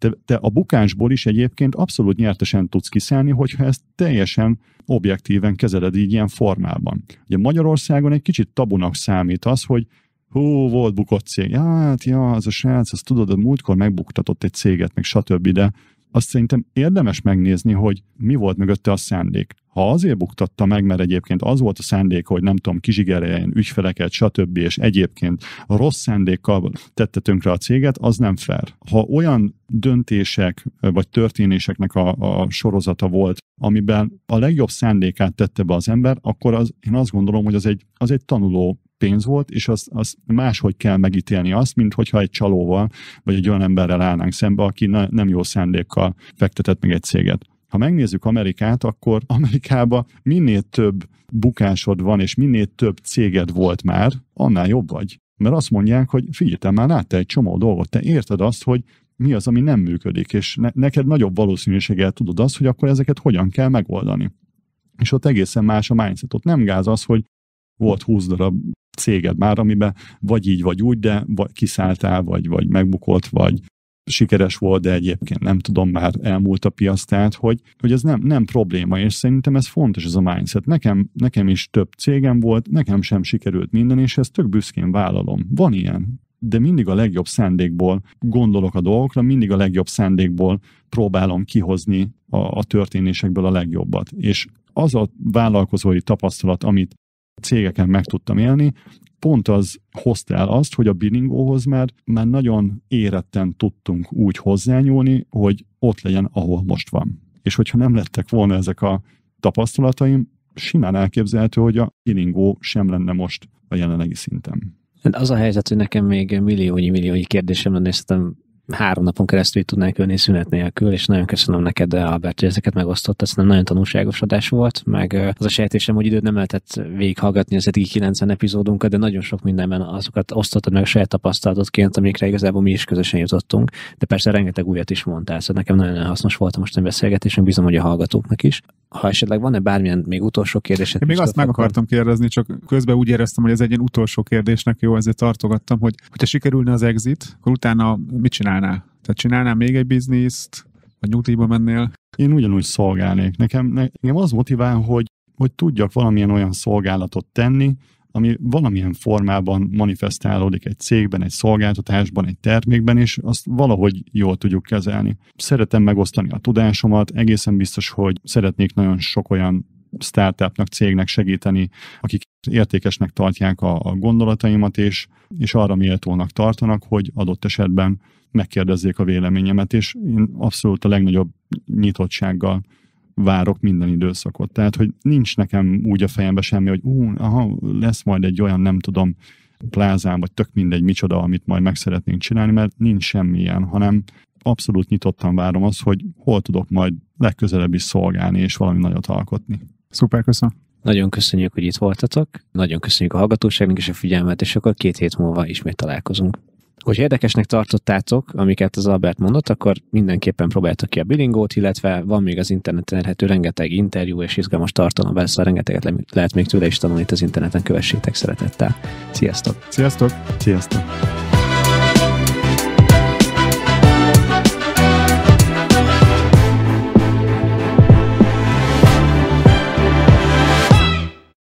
te, te a bukásból is egyébként abszolút nyertesen tudsz kiszállni, hogyha ezt teljesen objektíven kezeled így ilyen formában. Ugye Magyarországon egy kicsit tabunak számít az, hogy hú, volt bukott cég, ja, hát, ja, az a srác, azt tudod, a múltkor megbuktatott egy céget, meg stb., de azt szerintem érdemes megnézni, hogy mi volt mögötte a szándék. Ha azért buktatta meg, mert egyébként az volt a szándék, hogy nem tudom, kizsigereljen ügyfeleket, stb., és egyébként a rossz szándékkal tette tönkre a céget, az nem fair. Ha olyan döntések vagy történéseknek a, a sorozata volt, amiben a legjobb szándékát tette be az ember, akkor az, én azt gondolom, hogy az egy, az egy tanuló pénz volt, és az az máshogy kell megítélni azt, mint hogyha egy csalóval, vagy egy olyan emberrel állnánk szembe, aki na, nem jó szándékkal fektetett meg egy céget. Ha megnézzük Amerikát, akkor Amerikában minél több bukásod van, és minél több céged volt már, annál jobb vagy. Mert azt mondják, hogy figyelj, te már láttál egy csomó dolgot, te érted azt, hogy mi az, ami nem működik, és ne, neked nagyobb valószínűséggel tudod azt, hogy akkor ezeket hogyan kell megoldani. És ott egészen más a mindset. Ott nem gáz az, hogy volt 20 darab céged már, amiben vagy így, vagy úgy, de vagy kiszálltál, vagy, vagy megbukott vagy sikeres volt, de egyébként nem tudom, már elmúlt a piac, tehát hogy, hogy ez nem, nem probléma, és szerintem ez fontos ez a mindset. Nekem, nekem is több cégem volt, nekem sem sikerült minden, és ezt tök büszkén vállalom. Van ilyen, de mindig a legjobb szándékból gondolok a dolgokra, mindig a legjobb szándékból próbálom kihozni a, a történésekből a legjobbat. És az a vállalkozói tapasztalat, amit cégeken meg tudtam élni, pont az hozta el azt, hogy a bilingóhoz már, már nagyon éretten tudtunk úgy hozzányúlni, hogy ott legyen, ahol most van. És hogyha nem lettek volna ezek a tapasztalataim, simán elképzelhető, hogy a bilingó sem lenne most a jelenlegi szinten. Hát az a helyzet, hogy nekem még milliónyi-milliónyi kérdésem lenne, és szerintem három napon keresztül tudnánk ülni szünet nélkül, és nagyon köszönöm neked, Albert, hogy ezeket megosztottad, szerintem nagyon tanulságos adás volt, meg az a sejtésem, hogy időt nem lehetett végighallgatni az eddigi 90 epizódunkat, de nagyon sok mindenben azokat osztottad meg a saját tapasztalatodként, amikre igazából mi is közösen jutottunk, de persze rengeteg újat is mondtál, szóval nekem nagyon hasznos volt a mostani beszélgetésünk bizony bízom, hogy a hallgatóknak is ha esetleg van-e bármilyen még utolsó kérdés? Én még azt meg akartam kérdezni, csak közben úgy éreztem, hogy ez egy ilyen utolsó kérdésnek jó, ezért tartogattam, hogy hogyha sikerülne az exit, akkor utána mit csinálnál? Tehát csinálnál még egy bizniszt, vagy nyugdíjba mennél? Én ugyanúgy szolgálnék. Nekem, nekem az motivál, hogy, hogy tudjak valamilyen olyan szolgálatot tenni, ami valamilyen formában manifestálódik egy cégben, egy szolgáltatásban, egy termékben, és azt valahogy jól tudjuk kezelni. Szeretem megosztani a tudásomat, egészen biztos, hogy szeretnék nagyon sok olyan startupnak, cégnek segíteni, akik értékesnek tartják a, a gondolataimat, és, és arra méltónak tartanak, hogy adott esetben megkérdezzék a véleményemet, és én abszolút a legnagyobb nyitottsággal várok minden időszakot. Tehát, hogy nincs nekem úgy a fejemben semmi, hogy ú, aha, lesz majd egy olyan, nem tudom, plázám, vagy tök mindegy micsoda, amit majd meg szeretnénk csinálni, mert nincs semmilyen, hanem abszolút nyitottan várom azt, hogy hol tudok majd legközelebb is szolgálni, és valami nagyot alkotni. Szuper, köszönöm. Nagyon köszönjük, hogy itt voltatok, nagyon köszönjük a hallgatóságnak és a figyelmet, és akkor két hét múlva ismét találkozunk hogy érdekesnek tartottátok, amiket az Albert mondott, akkor mindenképpen próbáltok ki a bilingót, illetve van még az interneten elérhető rengeteg interjú és izgalmas tartalom, persze rengeteget le- lehet még tőle is tanulni itt az interneten, kövessétek szeretettel. Sziasztok! Sziasztok! Sziasztok!